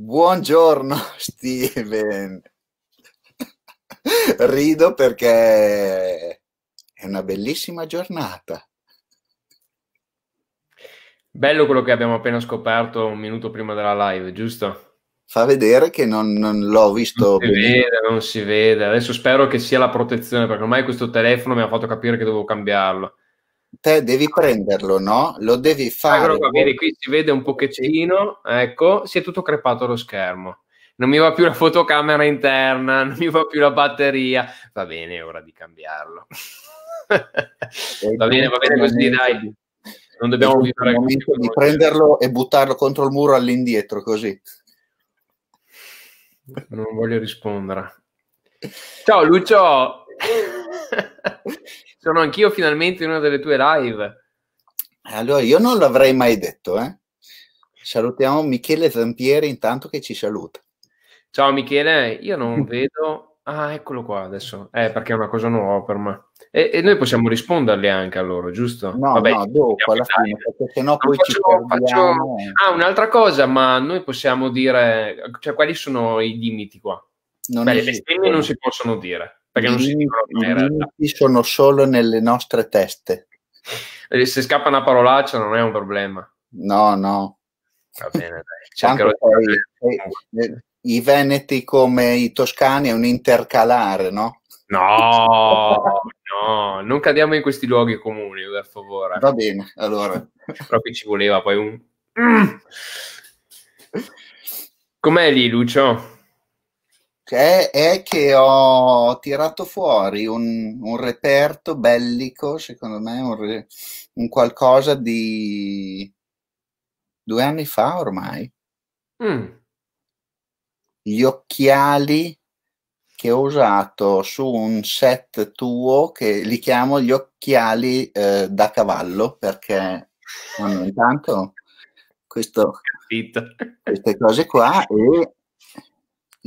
Buongiorno Steven. Rido perché è una bellissima giornata. Bello quello che abbiamo appena scoperto un minuto prima della live, giusto? Fa vedere che non, non l'ho visto. Non si bene. vede, non si vede. Adesso spero che sia la protezione perché ormai questo telefono mi ha fatto capire che devo cambiarlo te devi prenderlo, no? Lo devi ah, fare. Allora, qua, vedi, qui si vede un pochettino, ecco, si è tutto crepato lo schermo. Non mi va più la fotocamera interna, non mi va più la batteria. Va bene, è ora di cambiarlo. va bene, va bene così, dai. Non dobbiamo vivere così. Di prenderlo e buttarlo contro il muro all'indietro, così. Non voglio rispondere. Ciao Lucio! sono anch'io finalmente in una delle tue live. Eh, allora, io non l'avrei mai detto, eh. Salutiamo Michele Zampieri intanto che ci saluta. Ciao Michele, io non vedo... Ah, eccolo qua adesso. Eh, perché è una cosa nuova per me. E, e noi possiamo risponderle anche a loro, giusto? No, Vabbè, no, dopo, alla fine, perché sennò poi faccio, ci faccio... Eh. Ah, un'altra cosa, ma noi possiamo dire... Cioè, quali sono i limiti qua? Non Beh, le bestemmie non si possono dire perché non si dicono I sono solo nelle nostre teste. se scappa una parolaccia non è un problema. No, no. Va bene, dai. Poi, eh, eh, I veneti come i toscani è un intercalare, no? No, no, non cadiamo in questi luoghi comuni, per favore. Va bene, allora. Proprio ci voleva poi un... Mm. Com'è lì, Lucio? che cioè, è, che ho tirato fuori un, un reperto bellico, secondo me, un, un, qualcosa di due anni fa ormai. Mm. Gli occhiali che ho usato su un set tuo che li chiamo gli occhiali eh, da cavallo perché intanto questo, queste cose qua e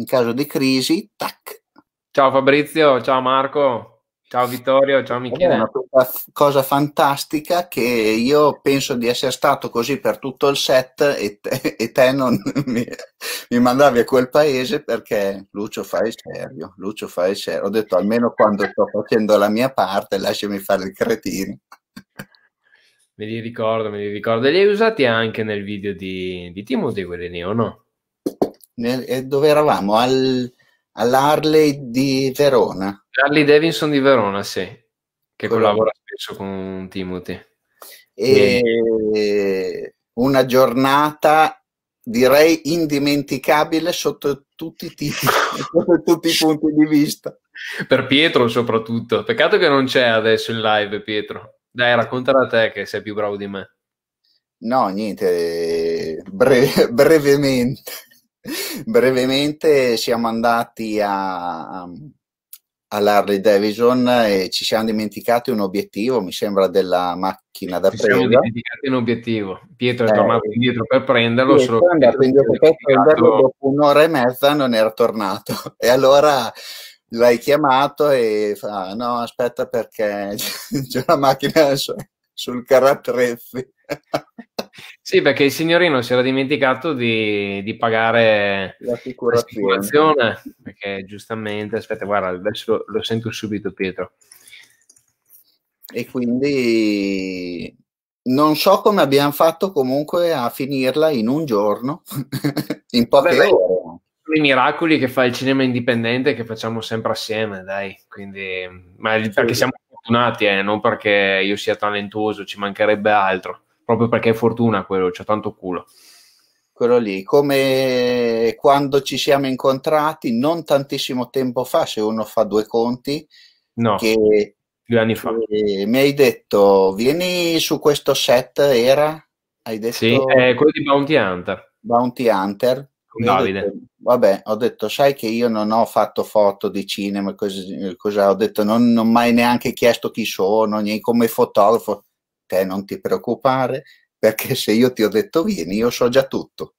in caso di crisi, tac. Ciao Fabrizio, ciao Marco, ciao Vittorio, ciao Michele. È una cosa fantastica che io penso di essere stato così per tutto il set e te, e te non mi, mi, mandavi a quel paese perché Lucio fai serio, Lucio fai serio. Ho detto almeno quando sto facendo la mia parte lasciami fare il cretino. Me li ricordo, me li ricordo. Li hai usati anche nel video di, di Timothy quelli lì o no? dove eravamo? Al, all'Harley di Verona. Harley Davidson di Verona, sì, che Quello. collabora spesso con Timothy. E una giornata direi indimenticabile sotto tutti i titoli, sotto tutti i punti di vista. Per Pietro soprattutto. Peccato che non c'è adesso in live, Pietro. Dai, raccontala a te che sei più bravo di me. No, niente, eh, breve, brevemente brevemente siamo andati a, all'Harley Davidson e ci siamo dimenticati un obiettivo, mi sembra, della macchina da ci presa. Ci siamo dimenticati un obiettivo. Pietro è eh, tornato eh, indietro per prenderlo. Pietro solo è andato indietro per prenderlo, dopo un'ora e mezza non era tornato. E allora l'hai chiamato e fa, no, aspetta perché c'è la macchina sul carattrezzi. Sì, perché il signorino si era dimenticato di, di pagare l'assicurazione. l'assicurazione. Perché giustamente, aspetta, guarda, adesso lo, lo sento subito, Pietro. E quindi non so come abbiamo fatto comunque a finirla in un giorno, in poche Vabbè, ore. I miracoli che fa il cinema indipendente che facciamo sempre assieme, dai. Quindi, ma perché siamo fortunati, eh, non perché io sia talentuoso, ci mancherebbe altro proprio perché è fortuna quello, c'è tanto culo. Quello lì, come quando ci siamo incontrati non tantissimo tempo fa, se uno fa due conti, no, che, due anni fa. mi hai detto, vieni su questo set, era? Hai detto... Sì, è eh, quello di Bounty Hunter. Bounty Hunter. Con Davide. Detto, vabbè, ho detto, sai che io non ho fatto foto di cinema, così, cosa, ho detto, non, non ho mai neanche chiesto chi sono, né come fotografo te non ti preoccupare perché se io ti ho detto vieni io so già tutto.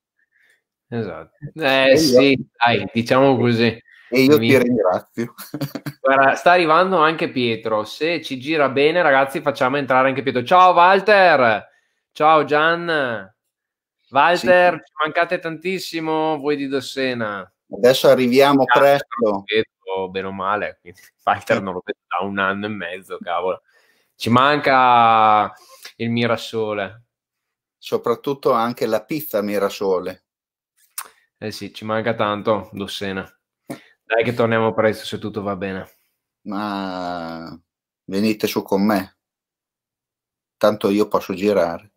Esatto. Eh, eh io, sì, dai, diciamo così. E io Mi... ti ringrazio. Guarda, sta arrivando anche Pietro, se ci gira bene ragazzi facciamo entrare anche Pietro. Ciao Walter, ciao Gian. Walter, sì. ci mancate tantissimo voi di Dossena. Adesso arriviamo presto. Vedo, bene o male, Walter non lo vedo da un anno e mezzo, cavolo ci manca il Mirasole. Soprattutto anche la pizza Mirasole. Eh sì, ci manca tanto, Dossena. Dai che torniamo presto se tutto va bene. Ma venite su con me. Tanto io posso girare.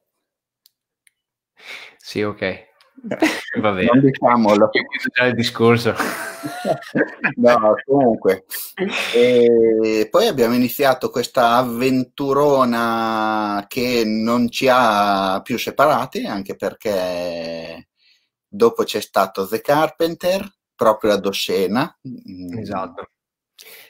Sì, ok. Eh, Va bene. Non diciamolo. già il discorso. no, comunque. E poi abbiamo iniziato questa avventurona che non ci ha più separati, anche perché dopo c'è stato The Carpenter, proprio ad Ossena. Mm. Esatto.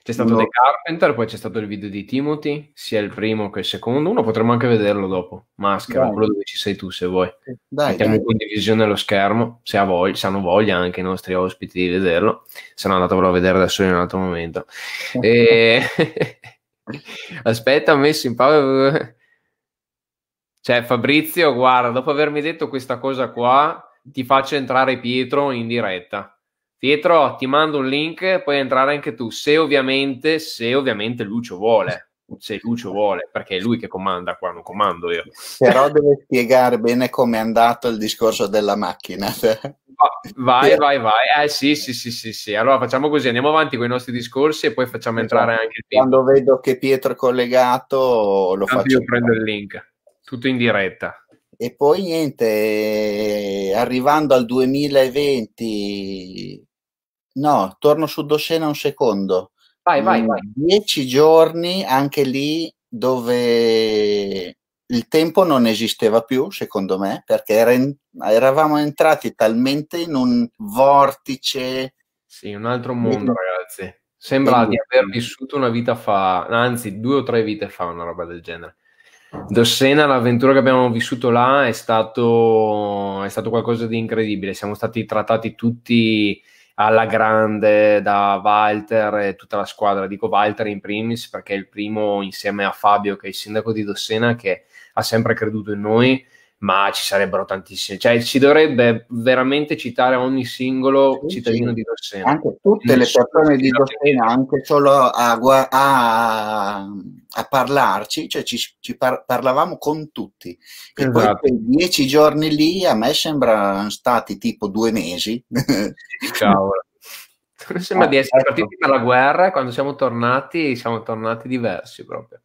C'è stato no. The Carpenter, poi c'è stato il video di Timothy, sia il primo che il secondo. Uno potremmo anche vederlo dopo. Maschera, quello dove ci sei tu se vuoi. Dai, Mettiamo in condivisione lo schermo, se, voglia, se, hanno voglia anche i nostri ospiti di vederlo. Se no andatevelo a vedere da solo in un altro momento. e... Aspetta, ho messo in pausa... Cioè Fabrizio, guarda, dopo avermi detto questa cosa qua, ti faccio entrare Pietro in diretta Pietro, ti mando un link, puoi entrare anche tu, se ovviamente, se ovviamente Lucio vuole, se Lucio vuole, perché è lui che comanda qua, non comando io. Però deve spiegare bene come è andato il discorso della macchina. Vai, vai, vai. Eh sì, sì, sì, sì, sì. Allora facciamo così, andiamo avanti con i nostri discorsi e poi facciamo esatto. entrare anche il Pietro. Quando vedo che Pietro è collegato lo Tanto faccio. Io prendo il link, tutto in diretta. E poi niente, arrivando al 2020, no, torno su Doscena un secondo. Vai, vai, mm, vai. Dieci giorni anche lì dove il tempo non esisteva più, secondo me, perché eravamo entrati talmente in un vortice. Sì, un altro mondo, ragazzi. Sembra di aver vissuto una vita fa, anzi, due o tre vite fa, una roba del genere. Dossena, l'avventura che abbiamo vissuto là è stato, è stato qualcosa di incredibile. Siamo stati trattati tutti alla grande da Walter e tutta la squadra. Dico Walter in primis perché è il primo insieme a Fabio, che è il sindaco di Dossena, che ha sempre creduto in noi ma ci sarebbero tantissime, cioè si dovrebbe veramente citare ogni singolo sì, cittadino sì. di Dossena. Anche tutte le persone di Dossena, anche solo a, a, a parlarci, cioè ci, ci par parlavamo con tutti. E esatto. poi quei dieci giorni lì a me sembrano stati tipo due mesi. Cavolo. Sembra ah, di essere ah, partiti ecco. dalla guerra e quando siamo tornati siamo tornati diversi proprio.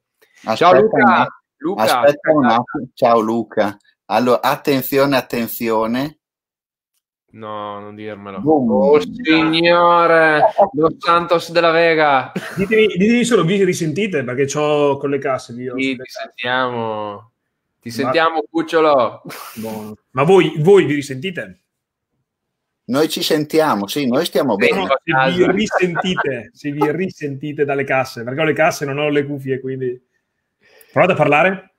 Aspetta Ciao Luca. Luca. Aspetta attimo. Ciao Luca. Allora, attenzione, attenzione. No, non dirmelo. Boom. Oh, signore, Los Santos della Vega. Ditemi, ditemi solo, vi risentite perché ho con le casse. Io, sì, ti sentiamo. Ti sentiamo, Ma... Cucciolo. Buono. Ma voi, voi vi risentite? Noi ci sentiamo, sì, noi stiamo bene. se, vi risentite, se vi risentite dalle casse, perché ho le casse, non ho le cuffie, quindi... Provate a parlare?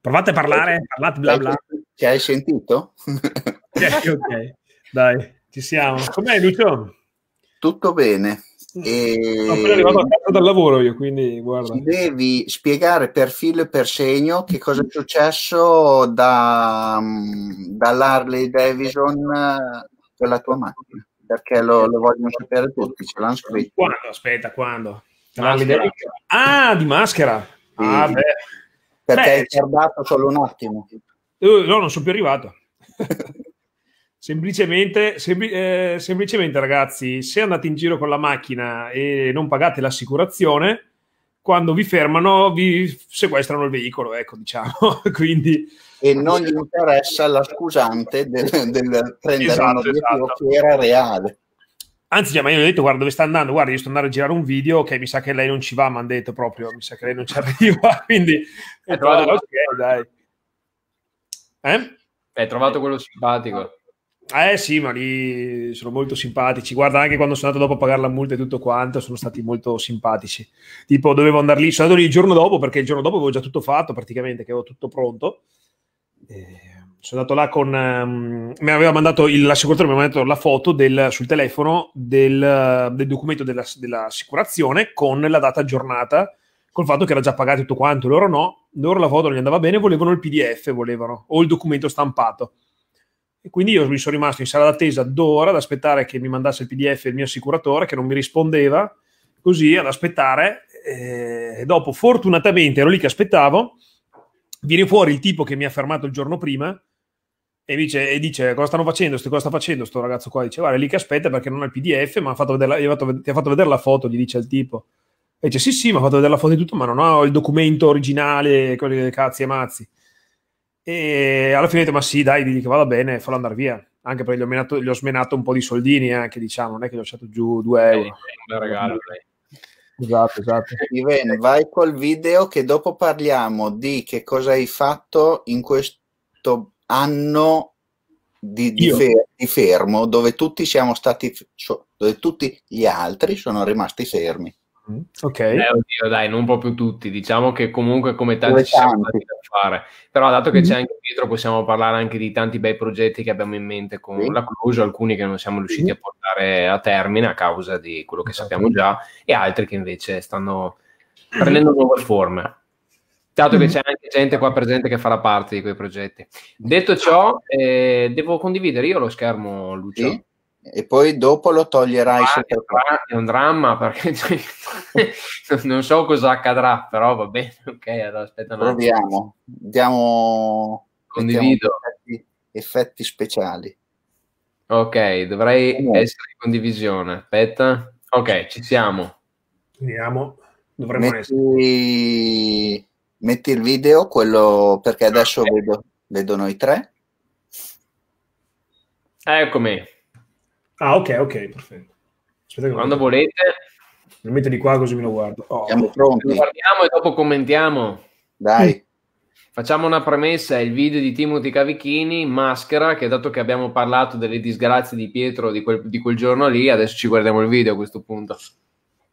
Provate a parlare, parlate bla bla. Ci hai sentito? ok, ok, dai, ci siamo. Com'è Lucio? Tutto bene. Mm. E... Sono arrivato a casa dal lavoro io, quindi guarda. Devi spiegare per filo e per segno che cosa è successo da, mm, dall'Harley Davidson eh, con la tua macchina, perché lo, lo vogliono sapere tutti, ce l'hanno scritto. Quando? Aspetta, quando? Ah, di maschera. Sì. Ah, beh perché hai tardato solo un attimo. Eh, no, non sono più arrivato. semplicemente, sempli- eh, semplicemente, ragazzi, se andate in giro con la macchina e non pagate l'assicurazione, quando vi fermano vi sequestrano il veicolo, ecco, diciamo. Quindi... E non gli interessa la scusante del, del prendere esatto, esatto. che era reale. Anzi, già, cioè, ma io gli ho detto, guarda dove sta andando, guarda, io sto andando a girare un video, che mi sa che lei non ci va, mi hanno detto proprio, mi sa che lei non ci arriva, quindi... Hai trovato, trovato, ah, okay, eh? Hai trovato quello simpatico. Eh sì, ma lì sono molto simpatici. Guarda, anche quando sono andato dopo a pagare la multa e tutto quanto, sono stati molto simpatici. Tipo, dovevo andare lì, sono andato lì il giorno dopo, perché il giorno dopo avevo già tutto fatto praticamente, che avevo tutto pronto. Eh, sono andato là con... Um, mi aveva mandato il, l'assicuratore, mi aveva mandato la foto del, sul telefono del, eh, del documento della, dell'assicurazione con la data aggiornata, col fatto che era già pagato tutto quanto, loro no, loro la foto non gli andava bene, volevano il PDF, volevano, o il documento stampato. E quindi io mi sono rimasto in sala d'attesa d'ora ad aspettare che mi mandasse il PDF il mio assicuratore, che non mi rispondeva, così ad aspettare. Eh, e dopo, fortunatamente, ero lì che aspettavo. Viene fuori il tipo che mi ha fermato il giorno prima e dice, e dice, cosa stanno facendo, cosa sta facendo sto ragazzo qua? Dice guarda lì che aspetta perché non ha il pdf ma ha fatto vedere la, fatto, ti ha fatto vedere la foto, gli dice il tipo. E dice sì sì mi ha fatto vedere la foto di tutto ma non ho il documento originale, quelli cazzi e mazzi. E alla fine ha detto ma sì dai, digli che vada bene, fallo andare via. Anche perché gli ho, menato, gli ho smenato un po' di soldini anche diciamo, non è che gli ho lasciato giù due euro. Eh, un regalo dai. Esatto, esatto. Bene, vai col video che dopo parliamo di che cosa hai fatto in questo anno di, di, fer- di fermo dove tutti siamo stati, so, dove tutti gli altri sono rimasti fermi. Mm, ok. Eh, oddio, dai, non proprio tutti, diciamo che comunque come tanti ci siamo tanti da fare, però dato che mm-hmm. c'è anche Pietro possiamo parlare anche di tanti bei progetti che abbiamo in mente con sì. la Cruise, alcuni che non siamo riusciti sì. a portare a termine a causa di quello che esatto. sappiamo già e altri che invece stanno prendendo nuove forme dato che mm-hmm. c'è anche gente qua presente che farà parte di quei progetti. Detto ciò, eh, devo condividere io lo schermo, Lucio. Sì? E poi dopo lo toglierai. Ah, è, un dramma perché non so cosa accadrà, però va bene. Ok, allora aspetta un attimo. Proviamo, diamo Condivido. Effetti, effetti, speciali. Ok, dovrei oh. essere in condivisione. Aspetta. Ok, ci siamo. Andiamo. Dovremmo Metti... essere Metti il video, quello perché adesso okay. vedo, vedo noi tre. Eccomi. Ah, ok, ok, perfetto. Aspetta Quando volete. Lo metto di qua così me lo guardo. Oh. Siamo pronti. Lo guardiamo e dopo commentiamo. Dai. Facciamo una premessa, il video di Timothy Cavichini, Maschera, che dato che abbiamo parlato delle disgrazie di Pietro di quel, di quel giorno lì, adesso ci guardiamo il video a questo punto.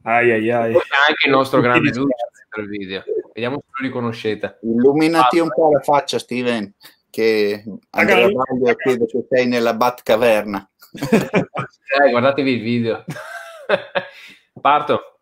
Ai ai ai. Poi anche il nostro grande Giuseppe per il video. Vediamo se lo riconoscete. Illuminati ah, un po' la faccia, Steven, che Andrea Baglio credo che sei nella Batcaverna. eh, guardatevi il video. Parto.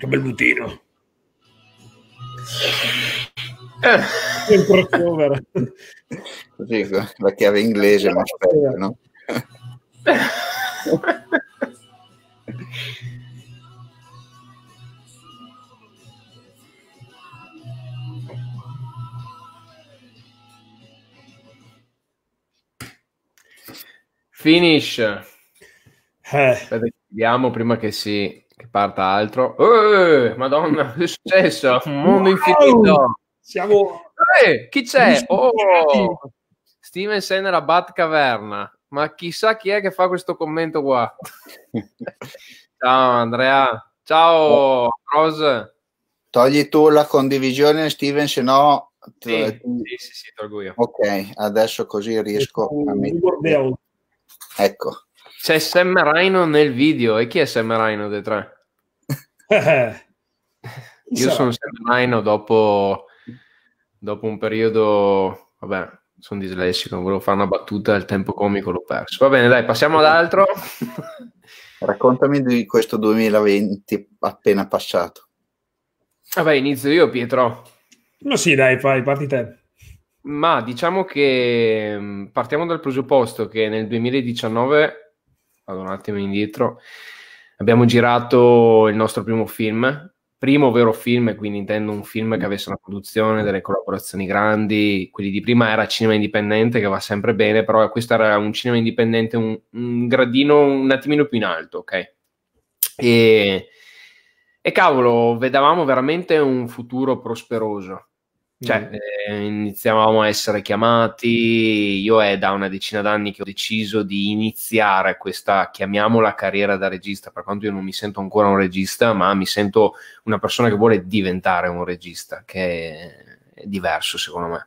Che bel butino. Eh. Il crossover. Così, la chiave inglese, ma aspetta, no? Finish. Eh. Aspetta, vediamo prima che si che parta altro. Eh, madonna, che è successo? Mm. mondo wow! infinito. Siamo... Eh, chi c'è? Oh, Steven sei nella Bat Caverna. Ma chissà chi è che fa questo commento qua. Ciao Andrea. Ciao Rose. Togli tu la condivisione Steven, se no... Sì, eh, sì, sì, sì, tolgo io. Ok, adesso così riesco a... Ecco. C'è Sam Raino nel video. E chi è Sam Raino dei tre? Io sono Sam Raino dopo, dopo un periodo... Vabbè, sono dislessico, volevo fare una battuta, il tempo comico l'ho perso. Va bene, dai, passiamo ad altro. Raccontami di questo 2020 appena passato. Vabbè, inizio io, Pietro. No, sì, dai, fai, parti te. Ma diciamo che mm, partiamo dal presupposto che nel 2019 vado un attimo indietro, abbiamo girato il nostro primo film, primo vero film, quindi intendo un film che avesse una produzione, delle collaborazioni grandi, quelli di prima era cinema indipendente che va sempre bene, però questo era un cinema indipendente un, un gradino un attimino più in alto, ok? E, e cavolo, vedevamo veramente un futuro prosperoso cioè, mm. eh, iniziavamo a essere chiamati, io è da una decina d'anni che ho deciso di iniziare questa, chiamiamola carriera da regista, per quanto io non mi sento ancora un regista, ma mi sento una persona che vuole diventare un regista, che è diverso secondo me.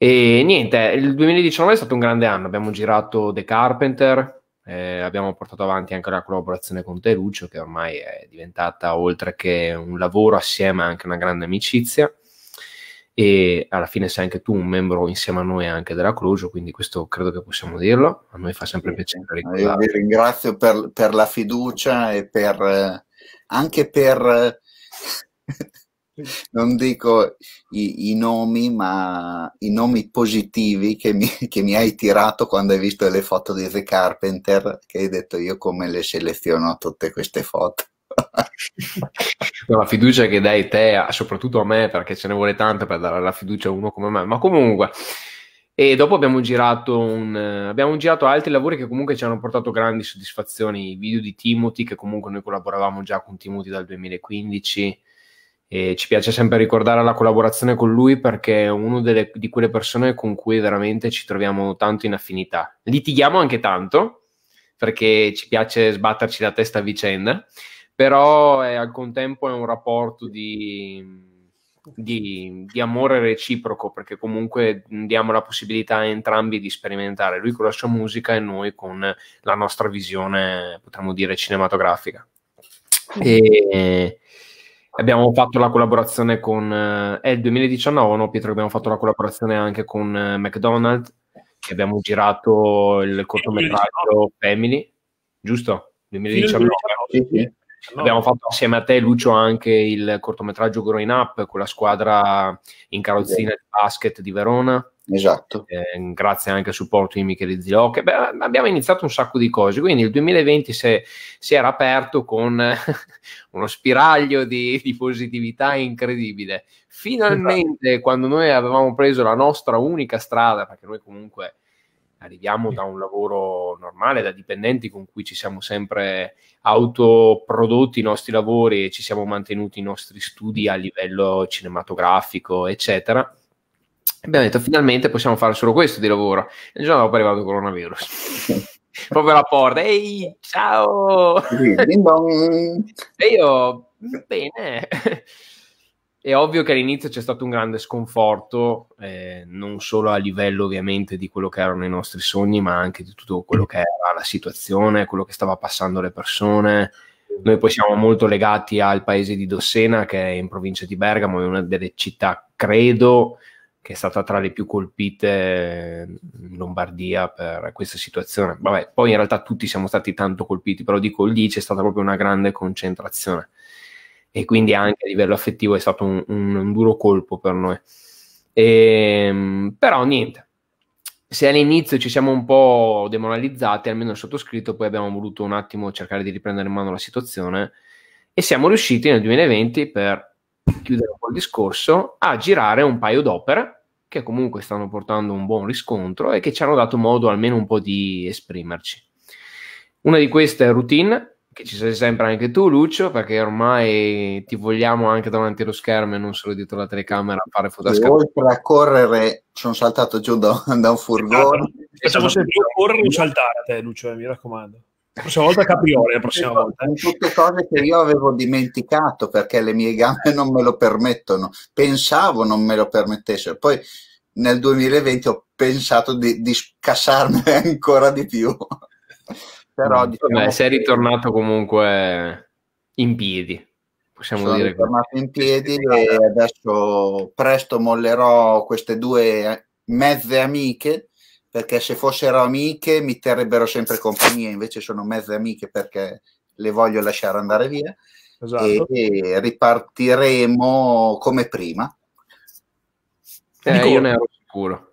E niente, il 2019 è stato un grande anno, abbiamo girato The Carpenter, eh, abbiamo portato avanti anche la collaborazione con Te Lucio, che ormai è diventata oltre che un lavoro assieme anche una grande amicizia e alla fine sei anche tu un membro insieme a noi anche della Crucio, quindi questo credo che possiamo dirlo, a noi fa sempre piacere Io vi ringrazio per, per, la fiducia e per, anche per, non dico i, i, nomi, ma i nomi positivi che mi, che mi, hai tirato quando hai visto le foto di The Carpenter, che hai detto io come le seleziono tutte queste foto la fiducia che dai te, soprattutto a me, perché ce ne vuole tanta per dare la fiducia a uno come me, ma comunque. E dopo abbiamo girato, un, abbiamo girato altri lavori che comunque ci hanno portato grandi soddisfazioni. I video di Timothy, che comunque noi collaboravamo già con Timothy dal 2015. E ci piace sempre ricordare la collaborazione con lui perché è una di quelle persone con cui veramente ci troviamo tanto in affinità. Litighiamo anche tanto perché ci piace sbatterci la testa a vicenda però è, eh, al contempo è un rapporto di, di, di, amore reciproco perché comunque diamo la possibilità a entrambi di sperimentare, lui con la sua musica e noi con la nostra visione, potremmo dire, cinematografica. E eh, abbiamo fatto la collaborazione con, eh, è il 2019, no Pietro, abbiamo fatto la collaborazione anche con McDonald's che abbiamo girato il cortometraggio Family, giusto? 2019. 2019 no. abbiamo fatto assieme a te, Lucio, anche il cortometraggio Growing Up con la squadra in carrozzina di basket di Verona. Esatto. Eh, grazie anche al supporto di Michele Zilocche. Beh, abbiamo iniziato un sacco di cose, quindi il 2020 se, si era aperto con uno spiraglio di, di positività incredibile. Finalmente, esatto. quando noi avevamo preso la nostra unica strada, perché noi comunque arriviamo da un lavoro normale, da dipendenti con cui ci siamo sempre autoprodotti i nostri lavori e ci siamo mantenuti i nostri studi a livello cinematografico, eccetera. Abbiamo detto finalmente possiamo fare solo questo di lavoro. E il giorno dopo è arrivato il coronavirus. Proprio la porta, ehi, ciao! e io, bene, è ovvio che all'inizio c'è stato un grande sconforto, eh, non solo a livello ovviamente di quello che erano i nostri sogni, ma anche di tutto quello che era la situazione, quello che stava passando le persone. Noi poi siamo molto legati al paese di Dossena, che è in provincia di Bergamo, è una delle città, credo, che è stata tra le più colpite in Lombardia per questa situazione. Vabbè, poi in realtà tutti siamo stati tanto colpiti, però dico lì c'è stata proprio una grande concentrazione e quindi anche a livello affettivo è stato un, un, un duro colpo per noi. E, ehm, però niente, se all'inizio ci siamo un po' demoralizzati, almeno il sottoscritto, poi abbiamo voluto un attimo cercare di riprendere in mano la situazione e siamo riusciti nel 2020 per chiudere un po' il discorso a girare un paio d'opere che comunque stanno portando un buon riscontro e che ci hanno dato modo almeno un po' di esprimerci. Una di queste è Routine, che ci sei sempre anche tu Lucio, perché ormai ti vogliamo anche davanti allo schermo e non solo dietro la telecamera a fare fotoscatto. Oltre a correre, sono saltato giù da, da un furgone. Facciamo esatto. sempre correre o saltare te Lucio, eh, mi raccomando. La prossima volta capriole, la prossima volta. Eh. Tutte cose che io avevo dimenticato perché le mie gambe non me lo permettono. Pensavo non me lo permettessero. Poi nel 2020 ho pensato di, di cassarne ancora di più. Però, diciamo Vabbè, sei ritornato comunque in piedi. Possiamo sono dire ritornato in piedi e adesso presto mollerò queste due mezze amiche perché se fossero amiche mi terrebbero sempre compagnia, invece sono mezze amiche perché le voglio lasciare andare via esatto. e, ripartiremo come prima. Eh, Nicola. io ne ero sicuro.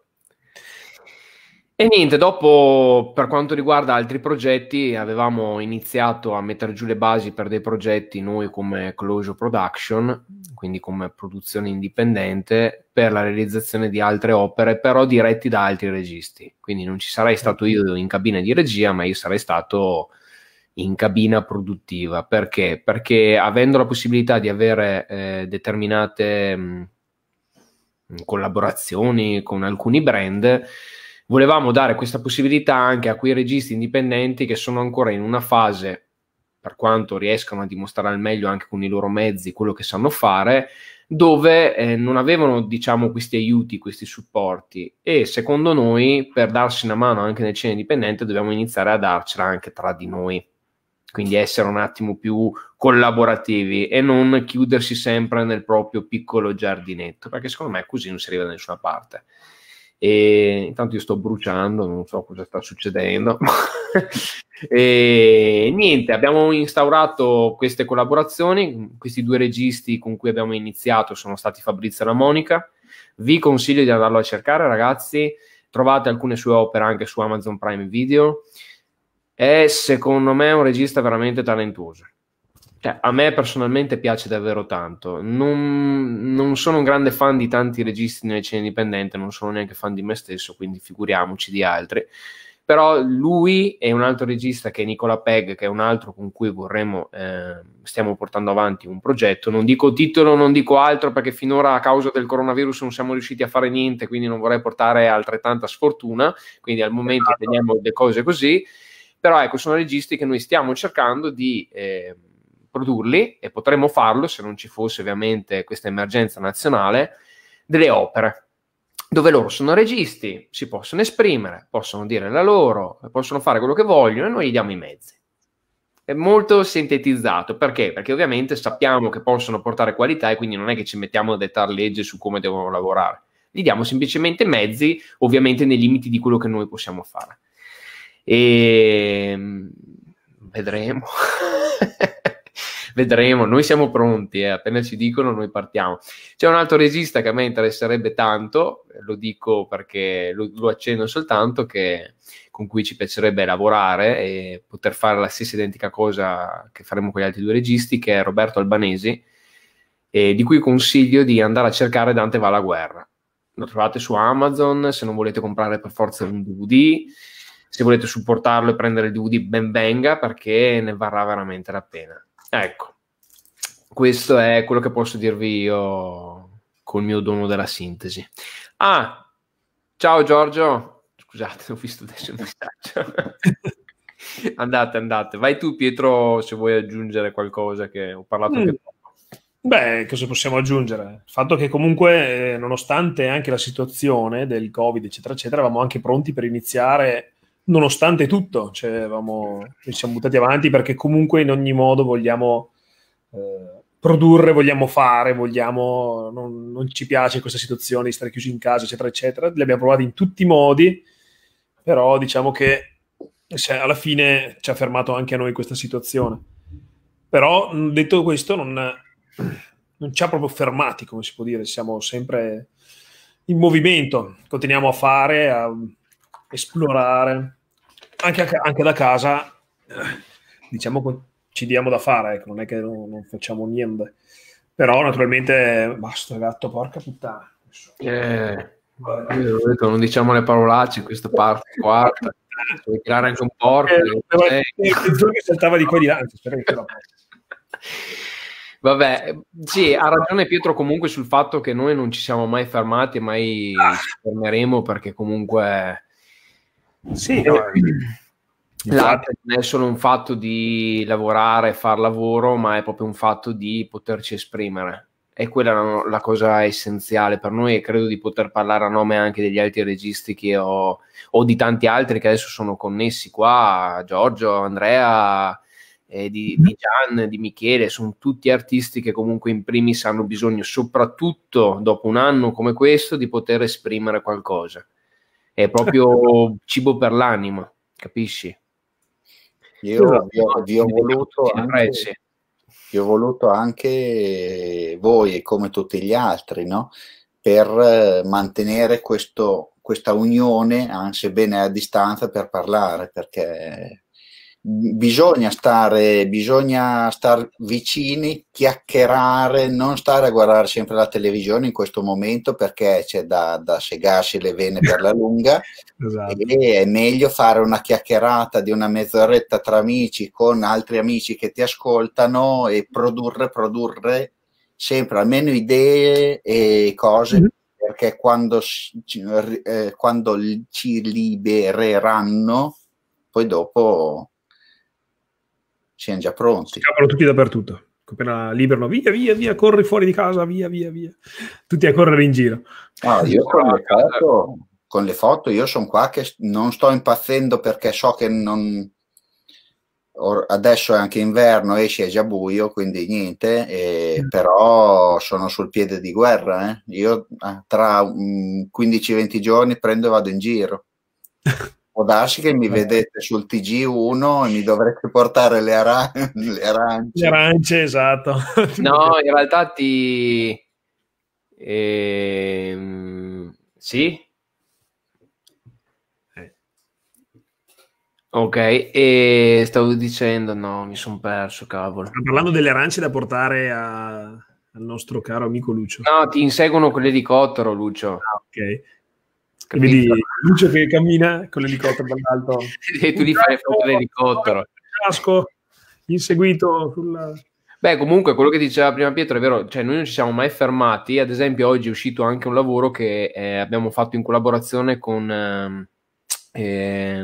E niente, dopo per quanto riguarda altri progetti, avevamo iniziato a mettere giù le basi per dei progetti noi come Closure Production, quindi come produzione indipendente, per la realizzazione di altre opere, però diretti da altri registi. Quindi non ci sarei stato io in cabina di regia, ma io sarei stato in cabina produttiva. Perché? Perché avendo la possibilità di avere eh, determinate mh, mm, collaborazioni con alcuni brand, volevamo dare questa possibilità anche a quei registi indipendenti che sono ancora in una fase, per quanto riescano a dimostrare al meglio anche con i loro mezzi quello che sanno fare, dove eh, non avevano diciamo questi aiuti, questi supporti e secondo noi per darsi una mano anche nel cinema indipendente dobbiamo iniziare a darcela anche tra di noi quindi essere un attimo più collaborativi e non chiudersi sempre nel proprio piccolo giardinetto perché secondo me così non si arriva da nessuna parte e intanto io sto bruciando, non so cosa sta succedendo. e niente, abbiamo instaurato queste collaborazioni, questi due registi con cui abbiamo iniziato sono stati Fabrizio e la Monica. Vi consiglio di andarlo a cercare, ragazzi. Trovate alcune sue opere anche su Amazon Prime Video. È secondo me un regista veramente talentuoso cioè, a me personalmente piace davvero tanto. Non, non, sono un grande fan di tanti registi nelle scene indipendente, non sono neanche fan di me stesso, quindi figuriamoci di altri. Però lui e un altro regista che è Nicola Peg, che è un altro con cui vorremmo, eh, stiamo portando avanti un progetto. Non dico titolo, non dico altro, perché finora a causa del coronavirus non siamo riusciti a fare niente, quindi non vorrei portare altrettanta sfortuna. Quindi al momento esatto. teniamo le cose così. Però ecco, sono registi che noi stiamo cercando di... Eh, produrli, e potremmo farlo se non ci fosse ovviamente questa emergenza nazionale, delle opere dove loro sono registi, si possono esprimere, possono dire la loro, possono fare quello che vogliono e noi gli diamo i mezzi. È molto sintetizzato, perché? Perché ovviamente sappiamo che possono portare qualità e quindi non è che ci mettiamo a dettare legge su come devono lavorare. Gli diamo semplicemente mezzi, ovviamente nei limiti di quello che noi possiamo fare. E ehm, vedremo. vedremo, noi siamo pronti, eh, appena ci dicono noi partiamo. C'è un altro regista che a me interesserebbe tanto, eh, lo dico perché lo, lo accenno soltanto, che, con cui ci piacerebbe lavorare e poter fare la stessa identica cosa che faremo con gli altri due registi, che è Roberto Albanesi, eh, di cui consiglio di andare a cercare Dante va alla guerra. Lo trovate su Amazon, se non volete comprare per forza un DVD, se volete supportarlo e prendere il DVD ben venga perché ne varrà veramente la pena. Ecco, questo è quello che posso dirvi io col mio dono della sintesi. Ah, ciao Giorgio, scusate, ho visto adesso il messaggio. andate, andate. Vai tu Pietro se vuoi aggiungere qualcosa che ho parlato mm. anche Beh, cosa possiamo aggiungere? Il fatto che comunque, eh, nonostante anche la situazione del Covid, eccetera, eccetera, eravamo anche pronti per iniziare nonostante tutto, cioè, avevamo, ci siamo buttati avanti perché comunque in ogni modo vogliamo eh, produrre, vogliamo fare, vogliamo, non, non, ci piace questa situazione di stare chiusi in casa, eccetera, eccetera. Le abbiamo provate in tutti i modi, però diciamo che cioè, alla fine ci ha fermato anche a noi questa situazione. Però detto questo, non, non ci ha proprio fermati, come si può dire, siamo sempre in movimento, continuiamo a fare, a esplorare, anche, a, anche da casa, diciamo che ci diamo da fare, ecco, non è che non, non facciamo niente. Però naturalmente, basta gatto, porca puttana. Eh, detto, non diciamo le parolacce in questa parte quarta. Puoi tirare anche un porco. Eh, che saltava di qua di là. Vabbè, sì, ha ragione Pietro comunque sul fatto che noi non ci siamo mai fermati, mai ci fermeremo perché comunque sì, no. L'arte non è solo un fatto di lavorare, far lavoro, ma è proprio un fatto di poterci esprimere. E quella è la, cosa essenziale per noi e credo di poter parlare a nome anche degli altri registi che ho, o di tanti altri che adesso sono connessi qua, Giorgio, Andrea, eh, di, di, Gian, di Michele, sono tutti artisti che comunque in primis hanno bisogno, soprattutto dopo un anno come questo, di poter esprimere qualcosa è proprio cibo per l'anima, capisci? Io vi ho, vi ho voluto anche, vi ho voluto anche voi e come tutti gli altri, no? per eh, mantenere questo, questa unione, anche sebbene a distanza, per parlare, perché bisogna stare, bisogna star vicini, chiacchierare, non stare a guardare sempre la televisione in questo momento perché c'è da, da segarsi le vene per la lunga esatto. e è meglio fare una chiacchierata di una mezz'oretta tra amici con altri amici che ti ascoltano e produrre, produrre sempre almeno idee e cose mm-hmm. perché quando, eh, quando ci libereranno poi dopo siamo già pronti. Scappano tutti dappertutto. Appena liberano, via, via, via, corri fuori di casa, via, via, via. Tutti a correre in giro. Ah, io con le, foto, con le foto, io sono qua che non sto impazzendo perché so che non... Adesso è anche inverno, esci è già buio, quindi niente, e, mm. però sono sul piede di guerra. Eh. Io ah, tra 15-20 giorni prendo e vado in giro. Può darsi che mi eh. vedete sul TG1 e mi dovrete portare le, aran- le arance. Le arance, esatto. no, in realtà ti... Ehm... Sì? Eh. Ok, e stavo dicendo, no, mi sono perso, cavolo. Stiamo parlando delle arance da portare a... al nostro caro amico Lucio. No, ti inseguono con l'elicottero, Lucio. Ah, ok. Capito? Vedi Lucio che cammina con l'elicottero dall'alto. e tu gli fai foto dell'elicottero. Casco inseguito sulla... Beh, comunque quello che diceva prima Pietro è vero, cioè noi non ci siamo mai fermati, ad esempio oggi è uscito anche un lavoro che eh, abbiamo fatto in collaborazione con eh,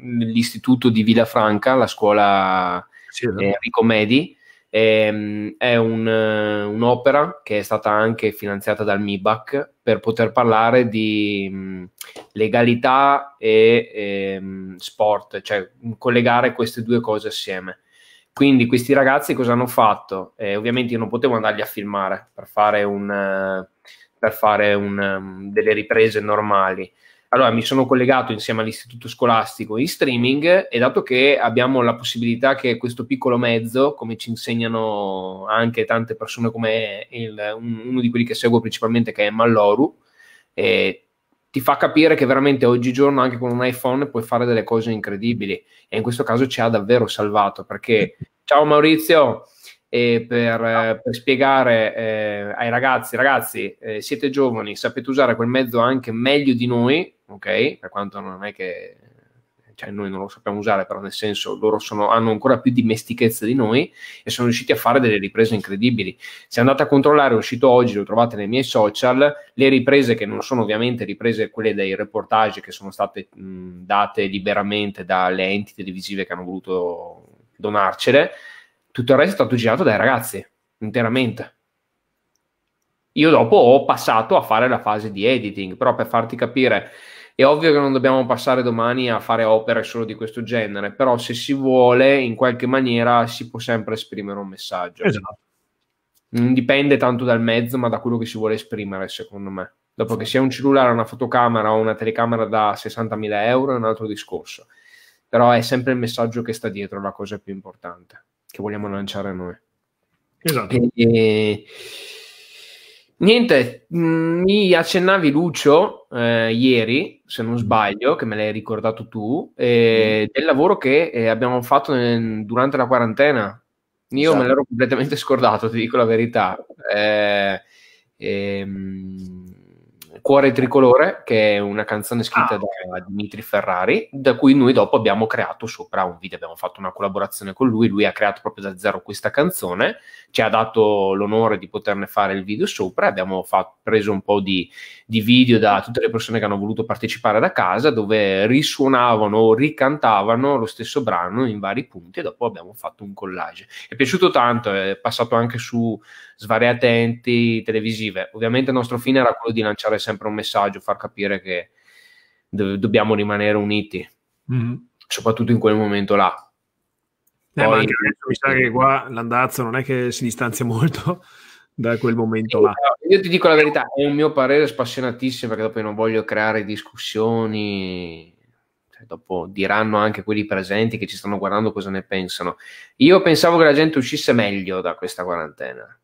l'istituto di Villa Franca, la scuola sì, eh, Enrico Medi, Ehm, è un, eh, un'opera che è stata anche finanziata dal MIBAC per poter parlare di mh, mm, legalità e, e ehm, mh, sport, cioè mm, collegare queste due cose assieme. Quindi questi ragazzi cosa hanno fatto? Eh, ovviamente io non potevo andarli a filmare per fare, un, eh, per fare un, mm, delle riprese normali. Allora mi sono collegato insieme all'istituto scolastico in streaming e dato che abbiamo la possibilità che questo piccolo mezzo, come ci insegnano anche tante persone come il, uno di quelli che seguo principalmente che è Malloru, eh, ti fa capire che veramente oggigiorno anche con un iPhone puoi fare delle cose incredibili e in questo caso ci ha davvero salvato perché ciao Maurizio e per, eh, per spiegare eh, ai ragazzi, ragazzi, eh, siete giovani, sapete usare quel mezzo anche meglio di noi, ok? Per quanto non è che cioè noi non lo sappiamo usare, però nel senso loro sono, hanno ancora più dimestichezza di noi e sono riusciti a fare delle riprese incredibili. Se andate a controllare, è uscito oggi, lo trovate nei miei social, le riprese che non sono ovviamente riprese quelle dei reportage che sono state mh, date liberamente dalle enti televisive che hanno voluto donarcele, tutto il resto è stato girato dai ragazzi, interamente. Io dopo ho passato a fare la fase di editing, però per farti capire, è ovvio che non dobbiamo passare domani a fare opere solo di questo genere, però se si vuole, in qualche maniera si può sempre esprimere un messaggio. Esatto. Non dipende tanto dal mezzo, ma da quello che si vuole esprimere, secondo me. Dopo che sia un cellulare, una fotocamera o una telecamera da 60.000 euro è un altro discorso. Però è sempre il messaggio che sta dietro la cosa più importante che vogliamo lanciare noi. Esatto. E, niente, mm, mi accennavi Lucio eh, ieri, se non sbaglio, che me l'hai ricordato tu, eh, mm. del lavoro che eh, abbiamo fatto nel, durante la quarantena. Io esatto. me l'ero completamente scordato, ti dico la verità. Eh, ehm, Cuore tricolore, che è una canzone scritta ah, da Dimitri Ferrari, da cui noi dopo abbiamo creato sopra un video, abbiamo fatto una collaborazione con lui, lui ha creato proprio da zero questa canzone, ci ha dato l'onore di poterne fare il video sopra, abbiamo fatto, preso un po' di, di video da tutte le persone che hanno voluto partecipare da casa, dove risuonavano o ricantavano lo stesso brano in vari punti e dopo abbiamo fatto un collage. È piaciuto tanto, è passato anche su svariate enti televisive. Ovviamente il nostro fine era quello di lanciare sempre un messaggio, far capire che do- dobbiamo rimanere uniti, mm-hmm. soprattutto in quel momento là. Eh, Poi, anche adesso mi sa che qua l'andazzo non è che si distanzia molto da quel momento là. Io ti dico la verità, è un mio parere spassionatissimo perché dopo non voglio creare discussioni, cioè, dopo diranno anche quelli presenti che ci stanno guardando cosa ne pensano. Io pensavo che la gente uscisse meglio da questa quarantena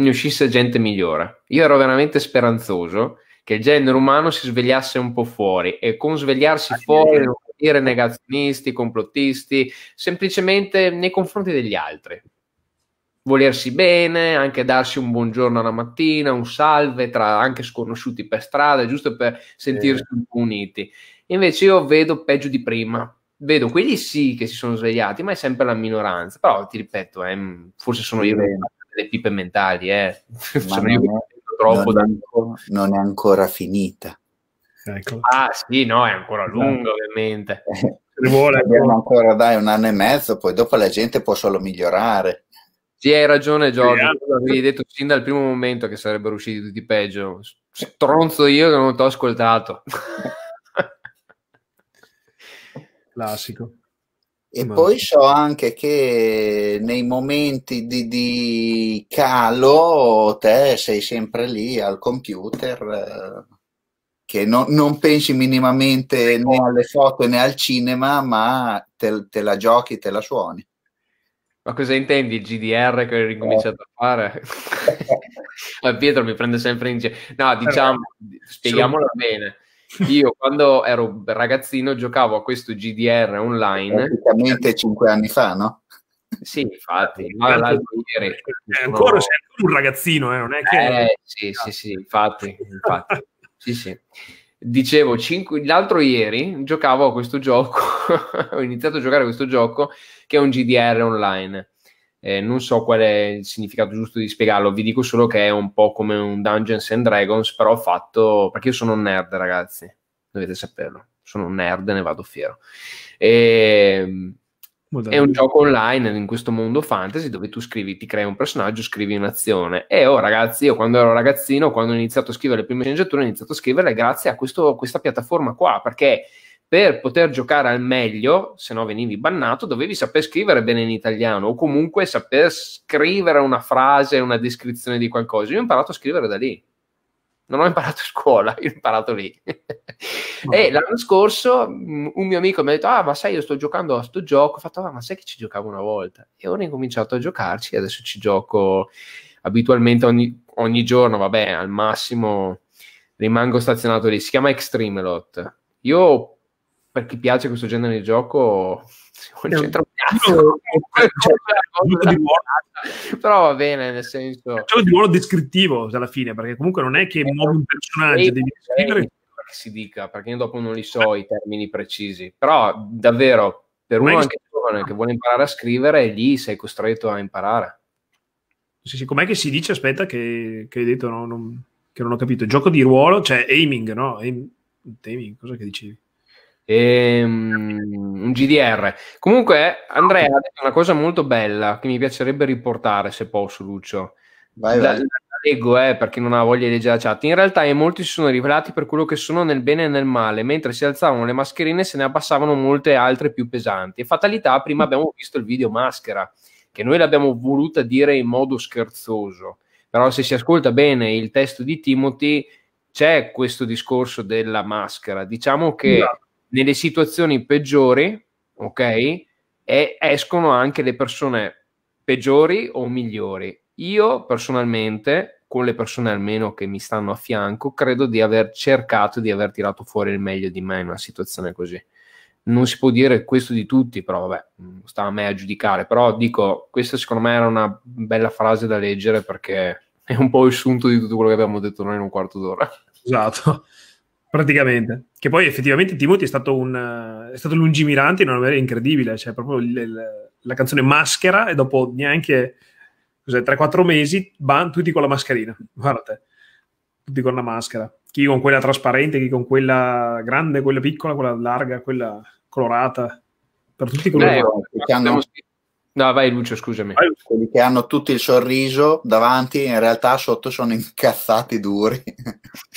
ne uscisse gente migliore. Io ero veramente speranzoso che il genere umano si svegliasse un po' fuori e con svegliarsi ah, fuori non vuol dire negazionisti, complottisti, semplicemente nei confronti degli altri. Volersi bene, anche darsi un buongiorno alla mattina, un salve tra anche sconosciuti per strada, giusto per sentirsi eh. uniti. Invece io vedo peggio di prima, vedo quelli sì che si sono svegliati, ma è sempre la minoranza. Però ti ripeto, eh, forse sono io delle pipe mentali, eh. Ma non, io troppo non, è ancora, non è ancora finita. Ecco. Ah sì, no, è ancora esatto. lungo ovviamente. Eh, vuole Abbiamo ancora dai, un anno e mezzo, poi dopo la gente può solo migliorare. Sì, hai ragione Giorgio, tu avevi detto sin dal primo momento che sarebbero usciti tutti peggio. Stronzo io che non ti ho ascoltato. Classico. E Ma... poi so anche che nei momenti di, di, calo te sei sempre lì al computer eh, che no, non pensi minimamente né alle foto né al cinema, ma te, te la giochi, te la suoni. Ma cosa intendi il GDR che hai ricominciato a fare? Eh. Pietro mi prende sempre in giro. No, eh, diciamo, spieghiamolo bene io quando ero ragazzino giocavo a questo GDR online. Praticamente cinque anni fa, no? Sì, infatti, eh, ma eh, l'altro eh, ieri. È ancora, no. sei un ragazzino, eh, non è che... Eh, sì, sì, sì, infatti, infatti. sì, sì. Dicevo, cinque... l'altro ieri giocavo a questo gioco, ho iniziato a giocare a questo gioco che è un GDR online eh, non so qual è il significato giusto di spiegarlo, vi dico solo che è un po' come un Dungeons and Dragons, però fatto perché io sono un nerd, ragazzi, dovete saperlo. Sono un nerd, e ne vado fiero. E, ehm, è un gioco online in questo mondo fantasy dove tu scrivi, ti crei un personaggio, scrivi un'azione. E oh ragazzi, io quando ero ragazzino, quando ho iniziato a scrivere le prime sceneggiature, ho iniziato a scriverle grazie a questo, questa piattaforma qua, perché per poter giocare al meglio, se no venivi bannato, dovevi saper scrivere bene in italiano o comunque saper scrivere una frase, una descrizione di qualcosa. Io ho imparato a scrivere da lì. Non ho imparato a scuola, ho imparato lì. e l'anno scorso mm, un mio amico mi ha detto: Ah, ma sai, io sto giocando a sto gioco. Ho fatto: Ah, ma sai che ci giocavo una volta? E ora ho incominciato a giocarci. Adesso ci gioco abitualmente ogni, ogni giorno. Vabbè, al massimo rimango stazionato lì. Si chiama Extreme Lot. Io per chi piace questo genere di gioco si concentra un cazzo cioè, cioè, cioè, però va bene nel senso c'è un ruolo descrittivo alla fine perché comunque non è che eh, muovi un personaggio devi descrivere che si dica perché io dopo non li so i termini precisi però davvero per uno anche giovane che vuole imparare a scrivere lì sei costretto a imparare sì, sì, com'è che si dice aspetta che, che hai detto no, non, che non ho capito gioco di ruolo cioè aiming no? Aim, aiming cosa che dicevi e, um, un GDR. Comunque, Andrea ha detto una cosa molto bella che mi piacerebbe riportare se posso, Lucio. Vai, vai. La, la leggo eh, per non ha voglia di leggere la chat. In realtà, in molti si sono rivelati per quello che sono nel bene e nel male. Mentre si alzavano le mascherine, se ne abbassavano molte altre più pesanti. E fatalità, prima abbiamo visto il video maschera, che noi l'abbiamo voluta dire in modo scherzoso. Però, se si ascolta bene il testo di Timothy, c'è questo discorso della maschera. Diciamo che. No esatto nelle situazioni peggiori, ok? E escono anche le persone peggiori o migliori. Io personalmente, con le persone almeno che mi stanno a fianco, credo di aver cercato di aver tirato fuori il meglio di me in una situazione così. Non si può dire questo di tutti, però vabbè, sta a me a giudicare. Però dico, questa secondo me era una bella frase da leggere perché è un po' il sunto di tutto quello che abbiamo detto noi in un quarto d'ora. Esatto. Praticamente. Che poi effettivamente Timothy è stato, un, è stato lungimirante in una maniera incredibile, cioè proprio il, il, la canzone Maschera e dopo neanche 3-4 mesi, bam, tutti con la mascherina, guardate, tutti con la maschera, chi con quella trasparente, chi con quella grande, quella piccola, quella larga, quella colorata, per tutti coloro Beh, che hanno... No, vai Lucio, scusami. Quelli che hanno tutti il sorriso davanti, in realtà sotto sono incazzati duri.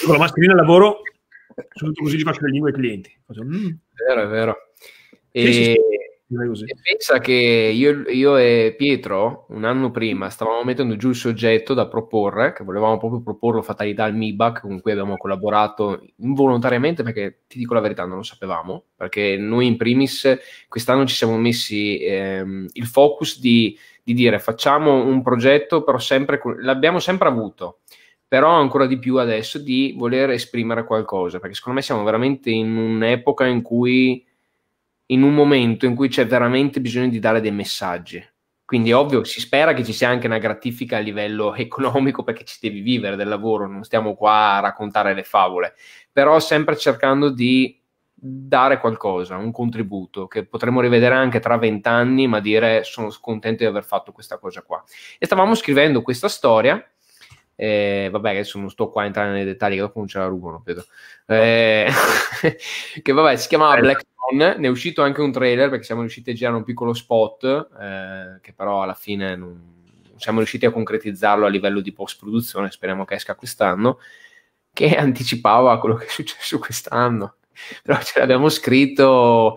Con la mascherina al lavoro Soprattutto così gli faccio le lingue ai clienti. Faccio, mm. È vero, è vero. E, e, e pensa che io, io, e Pietro un anno prima stavamo mettendo giù il soggetto da proporre, che volevamo proprio proporlo Fatalità al MIBAC con cui abbiamo collaborato involontariamente perché ti dico la verità non lo sapevamo, perché noi in primis quest'anno ci siamo messi ehm, il focus di, di dire facciamo un progetto però sempre, l'abbiamo sempre avuto, però ancora di più adesso di voler esprimere qualcosa, perché secondo me siamo veramente in un'epoca in cui, in un momento in cui c'è veramente bisogno di dare dei messaggi. Quindi è ovvio, si spera che ci sia anche una gratifica a livello economico perché ci devi vivere del lavoro, non stiamo qua a raccontare le favole, però sempre cercando di dare qualcosa, un contributo che potremmo rivedere anche tra vent'anni, ma dire sono contento di aver fatto questa cosa qua. E stavamo scrivendo questa storia eh, vabbè, adesso non sto qua a entrare nei dettagli, che dopo non ce la rubano, credo. Eh, che vabbè, si chiamava eh. Black Swan, ne è uscito anche un trailer perché siamo riusciti a girare un piccolo spot, eh, che però alla fine non, non siamo riusciti a concretizzarlo a livello di post-produzione, speriamo che esca quest'anno, che anticipava quello che è successo quest'anno. Però ce l'abbiamo scritto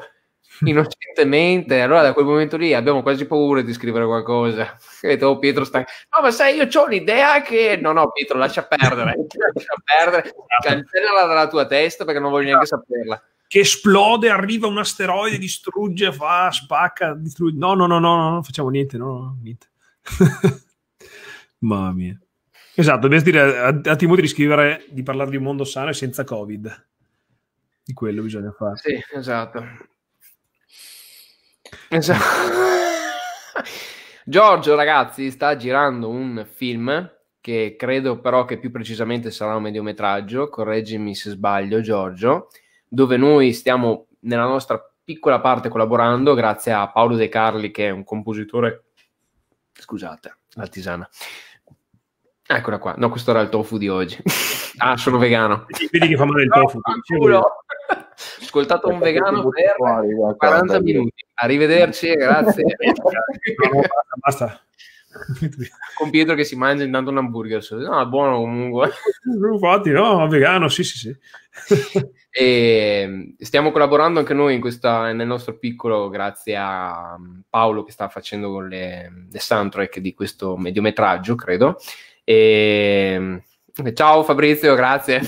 innocentemente. Allora da quel momento lì abbiamo quasi paura di scrivere qualcosa. E detto, oh, Pietro sta... No, ma sai, io ho un'idea che... No, no, Pietro, lascia perdere. lascia perdere. Cancellala dalla tua testa perché non voglio neanche saperla. Che esplode, arriva un asteroide, distrugge, fa, spacca, distrugge. No, no, no, no, no non facciamo niente, no, no niente. Mamma mia. Esatto, devi dire a, a Timothy di scrivere, di parlare di un mondo sano e senza Covid. Di quello bisogna fare. Sì, esatto. Esatto. Giorgio, ragazzi, sta girando un film che credo però che più precisamente sarà un mediometraggio, correggimi se sbaglio Giorgio, dove noi stiamo nella nostra piccola parte collaborando grazie a Paolo De Carli che è un compositore, scusate, la tisana, Eccola qua. No, questo era il tofu di oggi. ah, sono vegano. Vedi che fa male il tofu. No, ascoltato un vegano per fuori, 40 minuti. Arrivederci, grazie. basta, Con Pietro che si mangia intanto un hamburger, no, buono comunque. Infatti, no, vegano, sì, sì, sì. e mm, stiamo collaborando anche noi questa, nel nostro piccolo, grazie a mm, Paolo che sta facendo le, mm, le soundtrack di questo mediometraggio, credo. E, ciao Fabrizio, grazie.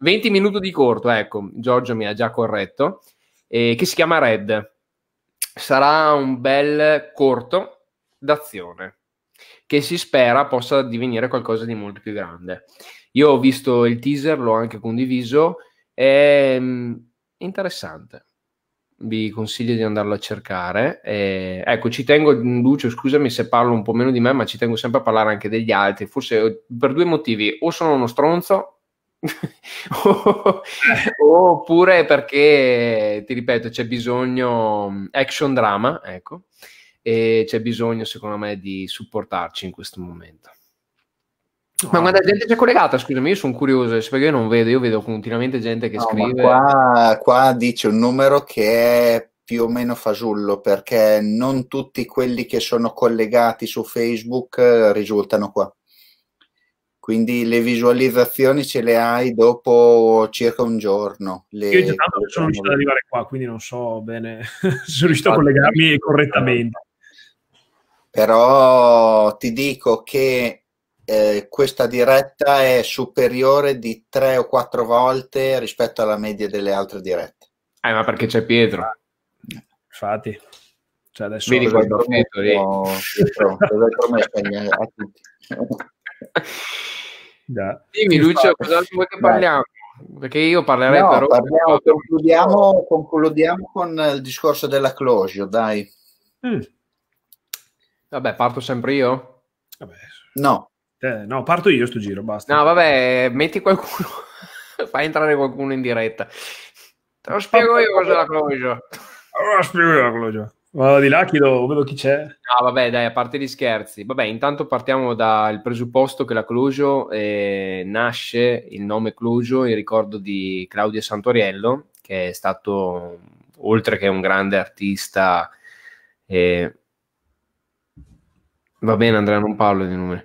20 minuti di corto, ecco, Giorgio mi ha già corretto, eh, che si chiama Red. Sarà un bel corto d'azione che si spera possa divenire qualcosa di molto più grande. Io ho visto il teaser, l'ho anche condiviso, è mm, interessante. Vi consiglio di andarlo a cercare. Eh, ecco, ci tengo, Lucio, scusami se parlo un po' meno di me, ma ci tengo sempre a parlare anche degli altri, forse per due motivi, o sono uno stronzo oppure perché ti ripeto c'è bisogno mm, action drama ecco e c'è bisogno secondo me di supportarci in questo momento no, ma guarda, gente c'è collegata, scusami, io sono curioso, perché io non vedo, io vedo continuamente gente che no, scrive. Qua, qua dice un numero che è più o meno fasullo, perché non tutti quelli che sono collegati su Facebook eh, risultano qua quindi le visualizzazioni ce le hai dopo circa un giorno. Le... Io intanto sono riuscito ad arrivare qua, quindi non so bene se sono riuscito a collegarmi eh, correttamente. Però ti dico che eh, questa diretta è superiore di tre o quattro volte rispetto alla media delle altre dirette. Eh, ma perché c'è Pietro? Infatti. Cioè adesso Vedi quel prometto lì. Pietro, l'ho promesso a tutti da... Dimmi Lucio, cosa vuoi che parliamo? Dai. Perché io parlerei no, però... Parliamo, concludiamo, concludiamo, con il discorso della Closio, dai. Mm. Vabbè, parto sempre io? Vabbè. No. Eh, no, parto io sto giro, basta. No, vabbè, metti qualcuno, fai entrare qualcuno in diretta. Te lo spiego io cos'è la Closio. Allora spiego io la Closio. Vado di là, chiedo, vedo chi c'è. No, vabbè, dai, a parte gli scherzi. Vabbè, intanto partiamo dal presupposto che la Closio eh, nasce, il nome Closio, in ricordo di Claudio Santoriello, che è stato, oltre che un grande artista, eh... va bene Andrea, non parlo di numeri.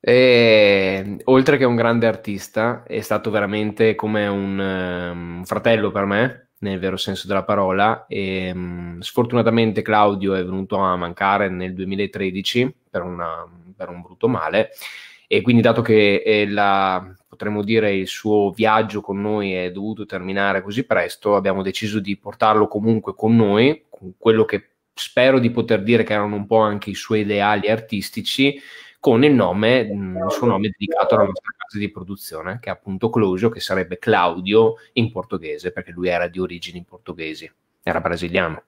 E, oltre che un grande artista, è stato veramente come un, un ehm, fratello per me nel vero senso della parola. E, ehm, sfortunatamente Claudio è venuto a mancare nel 2013 per, una, per un brutto male e quindi dato che la, potremmo dire il suo viaggio con noi è dovuto terminare così presto, abbiamo deciso di portarlo comunque con noi, con quello che spero di poter dire che erano un po' anche i suoi ideali artistici, con il nome, il suo nome dedicato alla nostra casa di produzione, che è appunto Closio, che sarebbe Claudio in portoghese, perché lui era di origini portoghesi, era brasiliano.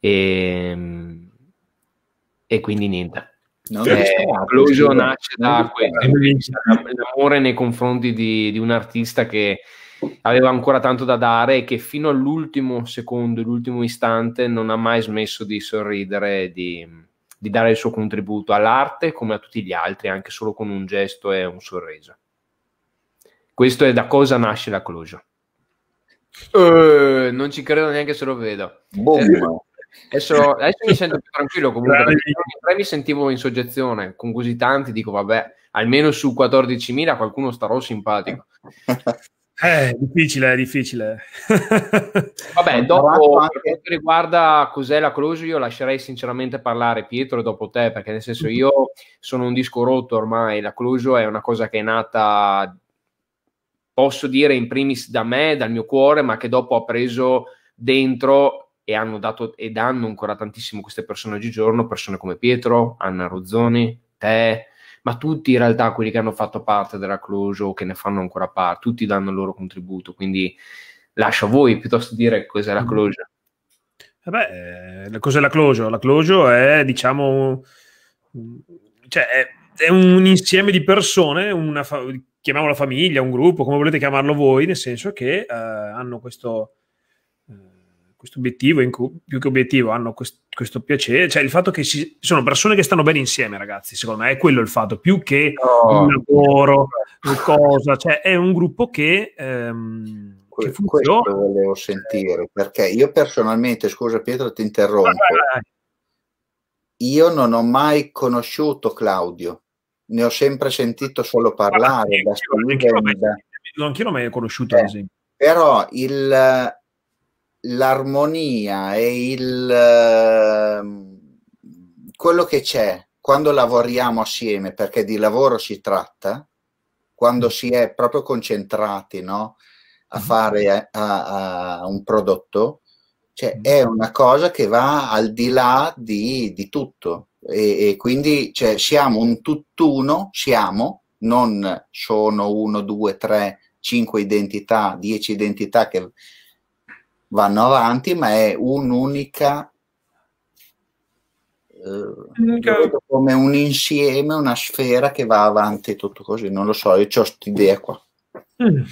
E, ehm, e quindi niente. No, eh, Closio nasce da questo, l'amore nei confronti di, di un artista che aveva ancora tanto da dare e che fino all'ultimo secondo, l'ultimo istante non ha mai smesso di sorridere di di dare il suo contributo all'arte come a tutti gli altri, anche solo con un gesto e un sorriso. Questo è da cosa nasce la closure. Uh, eh, non ci credo neanche se lo vedo. Eh, adesso, adesso, mi sento più tranquillo comunque. mi sentivo in soggezione con così tanti, dico vabbè, almeno su 14.000 qualcuno starò simpatico. È eh, difficile, è difficile. Vabbè, dopo per quanto riguarda Cosella Closio, io lascerei sinceramente parlare Pietro dopo te, perché nel senso io sono un disco rotto ormai, la Closio è una cosa che è nata, posso dire in primis da me, dal mio cuore, ma che dopo ha preso dentro e hanno dato ed hanno ancora tantissimo queste persone oggigiorno, persone come Pietro, Anna Rozzoni, te, ma tutti in realtà quelli che hanno fatto parte della Close o che ne fanno ancora parte, tutti danno il loro contributo, quindi lascio a voi piuttosto dire cos'è la mm. Close. Eh, eh cos'è la Closure? La Closure è, diciamo, cioè è, è, un insieme di persone, una fa- chiamiamola famiglia, un gruppo, come volete chiamarlo voi, nel senso che eh, hanno questo, questo obiettivo, in cui più che obiettivo hanno quest- questo piacere, cioè il fatto che ci sono persone che stanno bene insieme, ragazzi, secondo me è quello il fatto, più che oh. un lavoro, una cosa, cioè è un gruppo che... Ehm, que- che questo volevo sentire, perché io personalmente, scusa Pietro, ti interrompo. Io non ho mai conosciuto Claudio, ne ho sempre sentito solo parlare. Anch'io, anch'io, anch'io non l'ho mai conosciuto, eh, ad esempio. Però il, l'armonia e il, ehm, quello che c'è quando lavoriamo assieme, perché di lavoro si tratta, quando mm. si è proprio concentrati no? a mm. fare eh, a, a un prodotto, cioè, mm. è una cosa che va al di là di, di tutto. E, e quindi cioè, siamo un tutt'uno, siamo, non sono uno, due, tre, cinque identità, dieci identità che vanno avanti, ma è un'unica eh, come un insieme, una sfera che va avanti tutto così. Non lo so, io ho questa idea qua. Mm.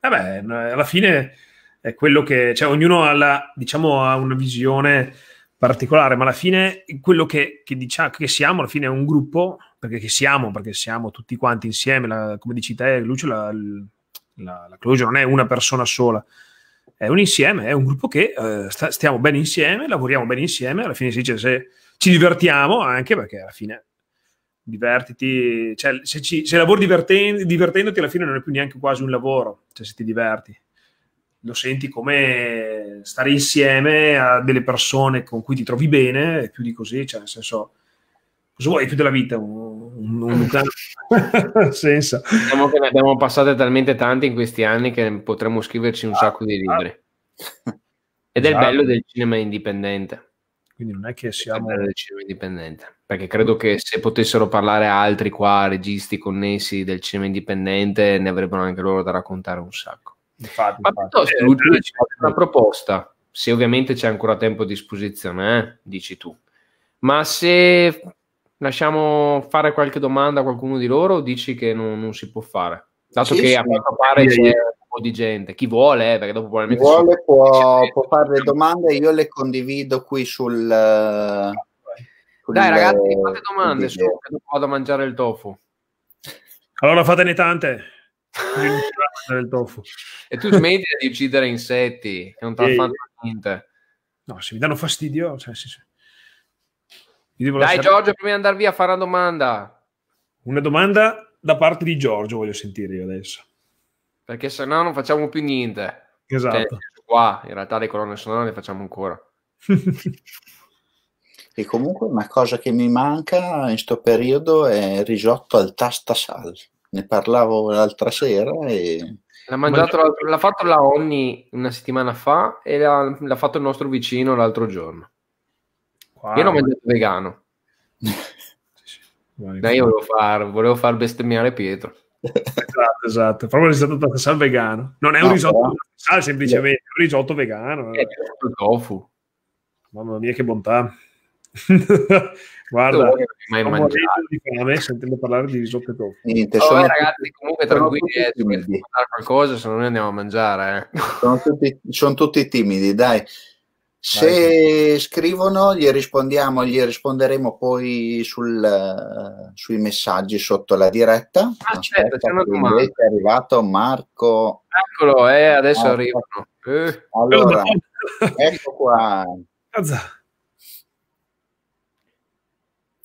Vabbè, alla fine è quello che, cioè, ognuno ha, la, diciamo, ha una visione particolare, ma alla fine quello che, che, diciamo, che siamo, alla fine è un gruppo, perché che siamo, perché siamo tutti quanti insieme, la, come dici te, Lucio, la, la, la Closure non è una persona sola, è un insieme, è un gruppo che eh, sta, stiamo bene insieme, lavoriamo bene insieme, alla fine si dice se ci divertiamo anche perché alla fine divertiti, cioè se, ci, se lavori divertendo, divertendoti alla fine non è più neanche quasi un lavoro, cioè se ti diverti lo senti come stare insieme a delle persone con cui ti trovi bene, più di così, cioè nel senso Cosa vuoi tu della vita? Un, un nucleare? Senza. Diciamo che ne abbiamo passate talmente tanti in questi anni che potremmo scriverci un ah, sacco di libri. Ah. Ed è il esatto. bello del cinema indipendente. Quindi non è che siamo... È il del cinema indipendente. Perché credo che se potessero parlare altri qua, registi connessi del cinema indipendente, ne avrebbero anche loro da raccontare un sacco. Infatti, Ma piuttosto, eh, Luigi, eh, una proposta se ovviamente c'è ancora tempo a disposizione, eh? dici tu. Ma se Lasciamo fare qualche domanda a qualcuno di loro o dici che non, non si può fare? Dato che, che a quanto pare c'è un po' di gente, chi vuole, eh, perché dopo probabilmente... Chi vuole può, può, fare le domande, e io le condivido qui sul... sul Dai ragazzi, fate eh, domande, su, che dopo vado a mangiare il tofu. Allora fatene tante. del tofu. E tu smetti di uccidere insetti, che non ti fanno niente. No, se mi danno fastidio, cioè, sì, sì. Dai lasciare... Giorgio, prima di andare via, fare una domanda. Una domanda da parte di Giorgio voglio sentire io adesso. Perché se no non facciamo più niente. Esatto. Cioè, qua, in realtà le colonne sonore le facciamo ancora. e comunque una cosa che mi manca in questo periodo è il risotto al tastasal. Ne parlavo l'altra sera e... L'ha, mangiato, l'ha fatto la Onni una settimana fa e l'ha, l'ha fatto il nostro vicino l'altro giorno. Wow. Io non ho mangiato vegano. sì, No, io volevo far, volevo far bestemmiare Pietro. esatto, esatto. Proprio il risotto tattasal vegano. Non è no, un risotto no. semplicemente è un risotto vegano. Eh, è il tofu. Mamma mia, che bontà. Guarda, mai mangiato di fame sentendo parlare di risotto e tofu. Niente, allora, sono ragazzi, comunque tranquilli, eh, se volete qualcosa, se no noi andiamo a mangiare. Eh. Sono, tutti, sono tutti timidi, dai. Se scrivono, gli rispondiamo, gli risponderemo poi sul, uh, sui messaggi sotto la diretta. Ah, certo, c'è una domanda. È arrivato Marco. Eccolo, eh, adesso Marco. arrivano. Eh. Allora, ecco qua.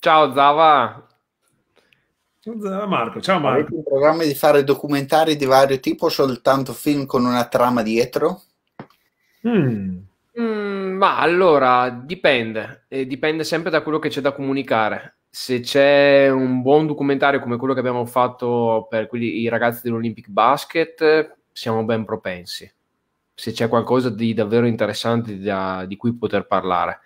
Ciao Zava. Ciao Marco, ciao Marco. Avete in programma di fare documentari di vario tipo, o soltanto film con una trama dietro? Mm. Mm ma allora dipende, eh, dipende sempre da quello che c'è da comunicare. Se c'è un buon documentario come quello che abbiamo fatto per quelli, i ragazzi dell'Olympic Basket, siamo ben propensi. Se c'è qualcosa di davvero interessante da, di cui poter parlare.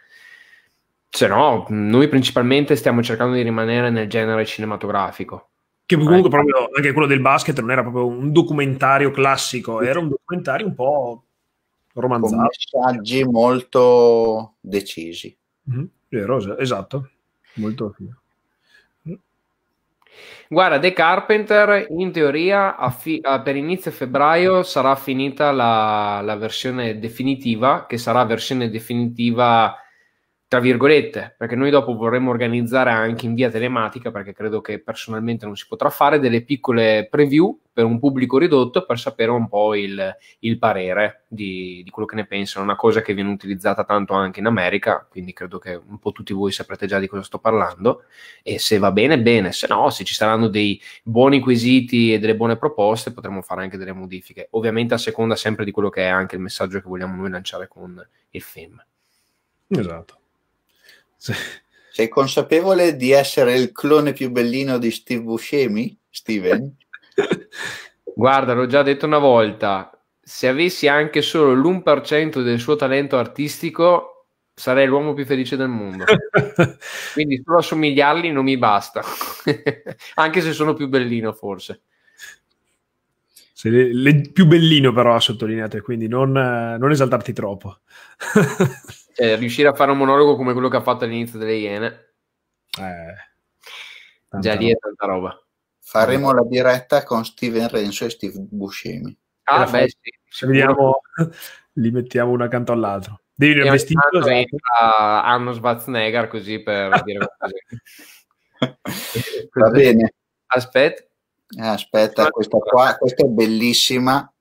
Se no, noi principalmente stiamo cercando di rimanere nel genere cinematografico. Che comunque proprio anche quello del basket non era proprio un documentario classico, era un documentario un po' romanzato. Con messaggi molto decisi. Mm-hmm. Vero, esatto, molto figo. Guarda, The Carpenter in teoria fi- per inizio febbraio sarà finita la, la, versione definitiva, che sarà versione definitiva tra virgolette, perché noi dopo vorremmo organizzare anche in via telematica, perché credo che personalmente non si potrà fare, delle piccole preview per un pubblico ridotto per sapere un po' il, il parere di, di, quello che ne pensano, una cosa che viene utilizzata tanto anche in America, quindi credo che un po' tutti voi saprete già di cosa sto parlando, e se va bene, bene, se no, se ci saranno dei buoni quesiti e delle buone proposte, potremo fare anche delle modifiche, ovviamente a seconda sempre di quello che è anche il messaggio che vogliamo noi lanciare con il film. Esatto. Sì. Sei consapevole di essere il clone più bellino di Steve Buscemi, Steven? Guarda, l'ho già detto una volta, se avessi anche solo l'1% del suo talento artistico, sarei l'uomo più felice del mondo. Quindi solo assomigliarli non mi basta, anche se sono più bellino forse. Sei le, le, più bellino però ha sottolineato, quindi non, non esaltarti troppo. Cioè, riuscire a fare un monologo come quello che ha fatto all'inizio delle Iene. Eh, Già lì è tanta roba. Faremo la diretta con Steven Renzo e Steve Buscemi. Ah, beh, sì. Se vediamo, li mettiamo uno accanto all'altro. Devi e vestito. Esatto. Entra Anno Schwarzenegger così per dire così. Va bene. Aspetta. Aspetta, questa qua, questa è bellissima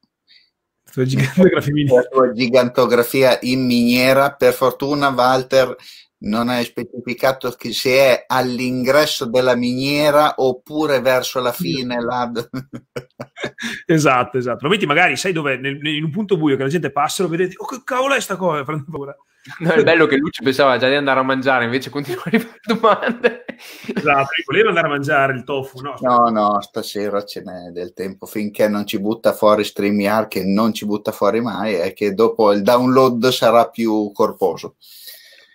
tua gigantografia miniera. La tua gigantografia in miniera. Per fortuna, Walter, non hai specificato se è all'ingresso della miniera oppure verso la fine. La... esatto, esatto. Lo metti magari, sai dove, nel, in un punto buio che la gente passa, e lo vedete, oh che cavolo è sta cosa, prende paura. No, è bello che Lucio pensava già di andare a mangiare, invece continua a fare domande. Esatto, voleva andare a mangiare il tofu, no? No, no, stasera ce n'è del tempo, finché non ci butta fuori StreamYard, che non ci butta fuori mai, è che dopo il download sarà più corposo.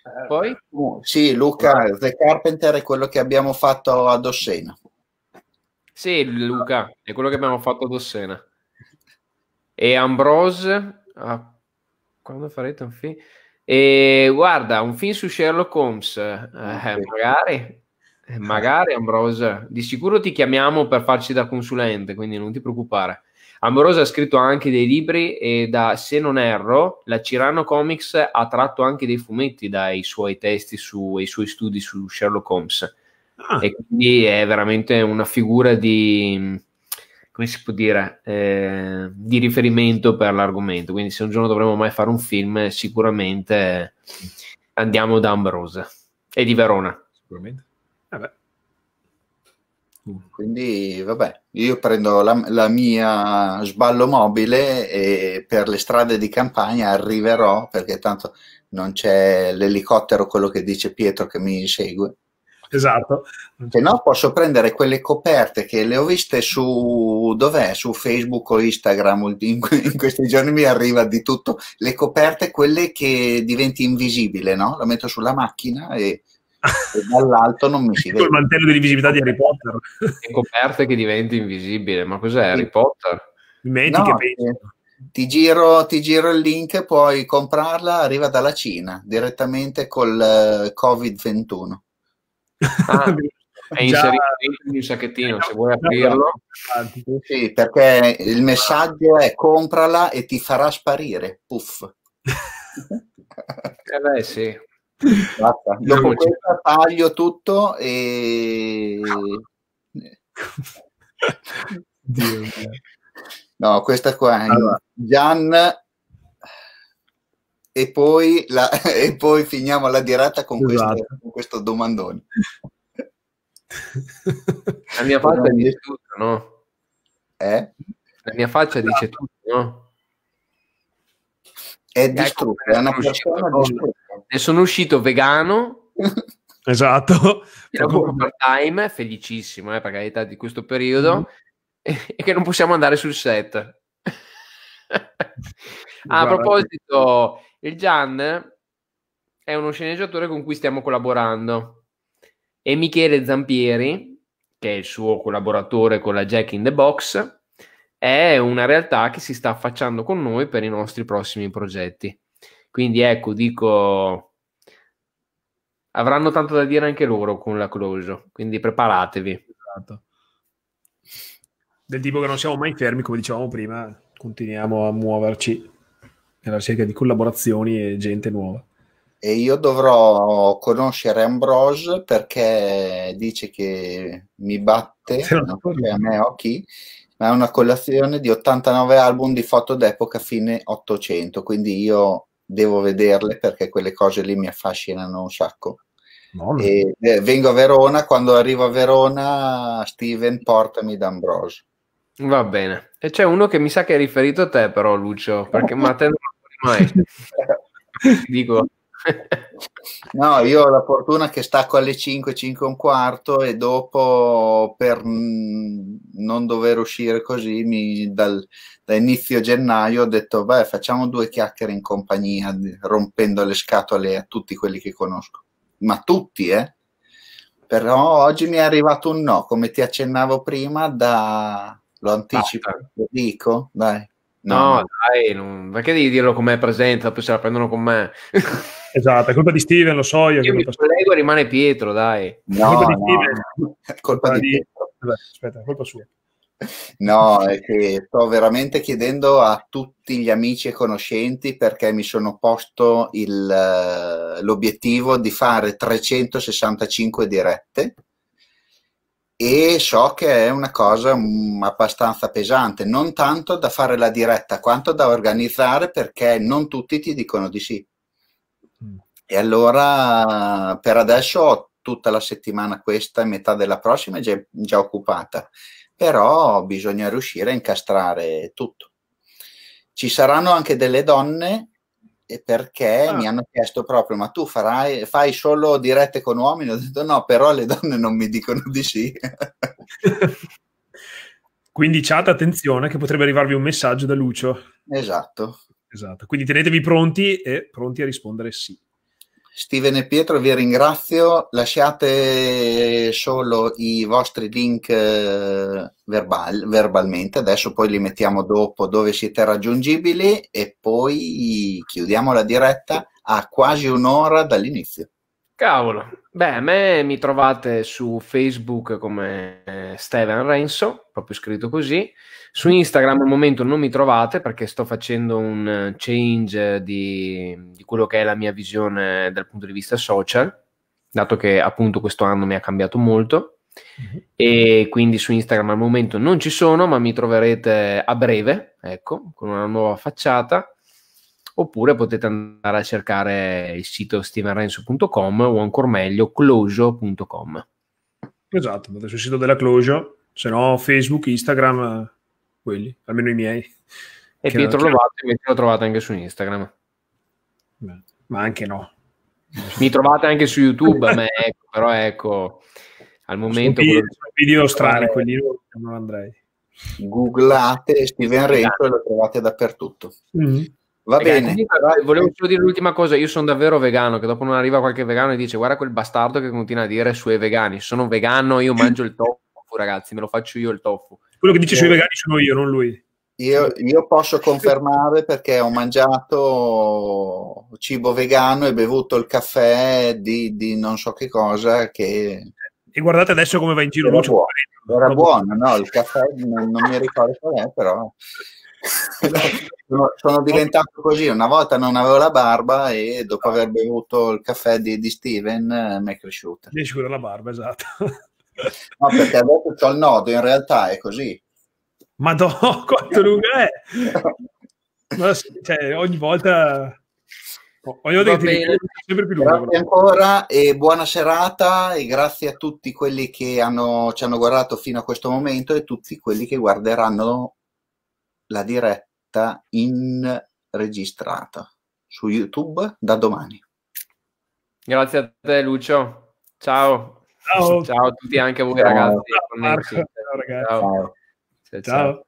Eh, Poi? Oh, sì, Luca, The Carpenter è quello che abbiamo fatto ad Ossena. Sì, Luca, è quello che abbiamo fatto ad Ossena. E Ambrose... Ah, quando farete un film? E guarda, un film su Sherlock Holmes, eh, magari, eh, magari Ambrose, di sicuro ti chiamiamo per farci da consulente, quindi non ti preoccupare. Ambrose ha scritto anche dei libri e da, se non erro, la Cirano Comics ha tratto anche dei fumetti dai suoi testi su, e i suoi studi su Sherlock Holmes. Ah. E quindi è veramente una figura di come si può dire, eh, di riferimento per l'argomento. Quindi se un giorno dovremo mai fare un film, sicuramente eh, andiamo da Ambrose e di Verona. Sicuramente. Vabbè. Eh Quindi, vabbè, io prendo la, la, mia sballo mobile e per le strade di campagna arriverò perché tanto non c'è l'elicottero, quello che dice Pietro che mi segue. Esatto. Se cioè, no posso prendere quelle coperte che le ho viste su, su Facebook o Instagram, in, in, questi giorni mi arriva di tutto, le coperte, quelle che diventi invisibile, no? La metto sulla macchina e, e dall'alto non mi si vede. Il mantello di visibilità di Harry Potter. Le coperte che diventi invisibile, ma cos'è sì. Harry Potter? no, che penso. Eh, ti giro, ti giro, il link, puoi comprarla, arriva dalla Cina direttamente col uh, eh, Covid-21. Ah, è inserito in un sacchettino, se vuoi aprirlo. Sì, perché il messaggio è comprala e ti farà sparire, puff. eh beh sì. Basta. Dopo questo taglio tutto e... Dio. No, questa qua è allora. Gian e poi, la, e poi finiamo la diretta con, esatto. questo, con questo, domandone. La mia faccia dice esatto. tutto, no? Eh? La mia faccia esatto. dice tutto, no? È ecco, distrutta, è una persona distrutta. Ne sono uscito vegano. esatto. Part-time, felicissimo, eh, per carità, di questo periodo, mm. e, che non possiamo andare sul set. Ah, a proposito, il Gian è uno sceneggiatore con cui stiamo collaborando e Michele Zampieri, che è il suo collaboratore con la Jack in the Box, è una realtà che si sta affacciando con noi per i nostri prossimi progetti. Quindi ecco, dico, avranno tanto da dire anche loro con la Closure, quindi preparatevi. Esatto. Del tipo che non siamo mai fermi, come dicevamo prima, continuiamo a muoverci nella ricerca di collaborazioni e gente nuova. E io dovrò conoscere Ambrose perché dice che mi batte, no, a me occhi, ma è una collezione di 89 album di foto d'epoca fine 800, quindi io devo vederle perché quelle cose lì mi affascinano un sacco. e, eh, vengo a Verona, quando arrivo a Verona Steven portami da Ambrose. Va bene. E c'è uno che mi sa che è riferito a te, però, Lucio, perché mi mai. Dico... No, io ho la fortuna che stacco alle 5, 5 e un quarto e dopo per mm, non dover uscire così mi, dal, da inizio gennaio ho detto beh facciamo due chiacchiere in compagnia rompendo le scatole a tutti quelli che conosco, ma tutti eh? Però oggi mi è arrivato un no, come ti accennavo prima, da... lo anticipo, lo dico, dai No, no. dai, non... perché devi dirlo con me presenza, poi se la prendono con me. Esatto, è colpa di Steven, lo so io. Io mi collego e rimane Pietro, dai. No, è colpa di Steven. No. È colpa di... Eh, aspetta, è colpa sua. No, è che sto veramente chiedendo a tutti gli amici e conoscenti perché mi sono posto il, eh, l'obiettivo di fare 365 dirette e so che è una cosa mm, abbastanza pesante, non tanto da fare la diretta quanto da organizzare perché non tutti ti dicono di sì. Mm. E allora per adesso ho tutta la settimana questa e metà della prossima è già, già occupata, però bisogna riuscire a incastrare tutto. Ci saranno anche delle donne perché ah. mi hanno chiesto proprio ma tu farai, fai solo dirette con uomini? Ho detto no, però le donne non mi dicono di sì. Quindi chat, attenzione che potrebbe arrivarvi un messaggio da Lucio. Esatto. Esatto, quindi tenetevi pronti e pronti a rispondere sì. Steven e Pietro, vi ringrazio. Lasciate solo i vostri link eh, verbal, verbalmente, adesso poi li mettiamo dopo dove siete raggiungibili e poi chiudiamo la diretta a quasi un'ora dall'inizio. Cavolo. Beh, a me mi trovate su Facebook come eh, Steven Renzo, proprio scritto così. Su Instagram al momento non mi trovate perché sto facendo un eh, change di, di quello che è la mia visione dal punto di vista social, dato che appunto questo anno mi ha cambiato molto. Mm-hmm. E quindi su Instagram al momento non ci sono, ma mi troverete a breve, ecco, con una nuova facciata oppure potete andare a cercare il sito stevenrenzo.com o ancora meglio closio.com. Esatto, andate sul sito della Closio, se no Facebook, Instagram, quelli, almeno i miei. E Pietro che... Lovato invece lo trovate anche su Instagram. ma anche no. Mi trovate anche su YouTube, ma ecco, però ecco, al momento... Sono video strani, quelli non andrei. Googlate Steven Renzo e lo trovate dappertutto. Mm-hmm. Va Perché bene. Comunque, volevo solo dire l'ultima cosa, io sono davvero vegano, che dopo non arriva qualche vegano e dice guarda quel bastardo che continua a dire sui vegani, sono vegano, io mangio il tofu, ragazzi, me lo faccio io il tofu. Quello che dice eh. sui vegani sono io, non lui. Io, io, posso confermare perché ho mangiato cibo vegano e bevuto il caffè di, di non so che cosa che... E guardate adesso come va in giro. Era, buono, era buono, no? Il caffè non, non mi ricordo qual è, però sono, sono diventato così. Una volta non avevo la barba e dopo ah. aver bevuto il caffè di, di Steven eh, mi è cresciuta. Devi sicuro la barba, esatto. no, perché adesso ho il nodo, in realtà è così. Ma no, quanto lunga è? Ma, cioè, ogni volta... Voglio dire, bene. sempre più lungo. Grazie ancora e buona serata e grazie a tutti quelli che hanno, ci hanno guardato fino a questo momento e tutti quelli che guarderanno la diretta in registrata su YouTube da domani. Grazie a te Lucio. Ciao. Ciao, ciao a tutti anche a voi ciao. ragazzi. Ciao, ciao. ciao. ciao.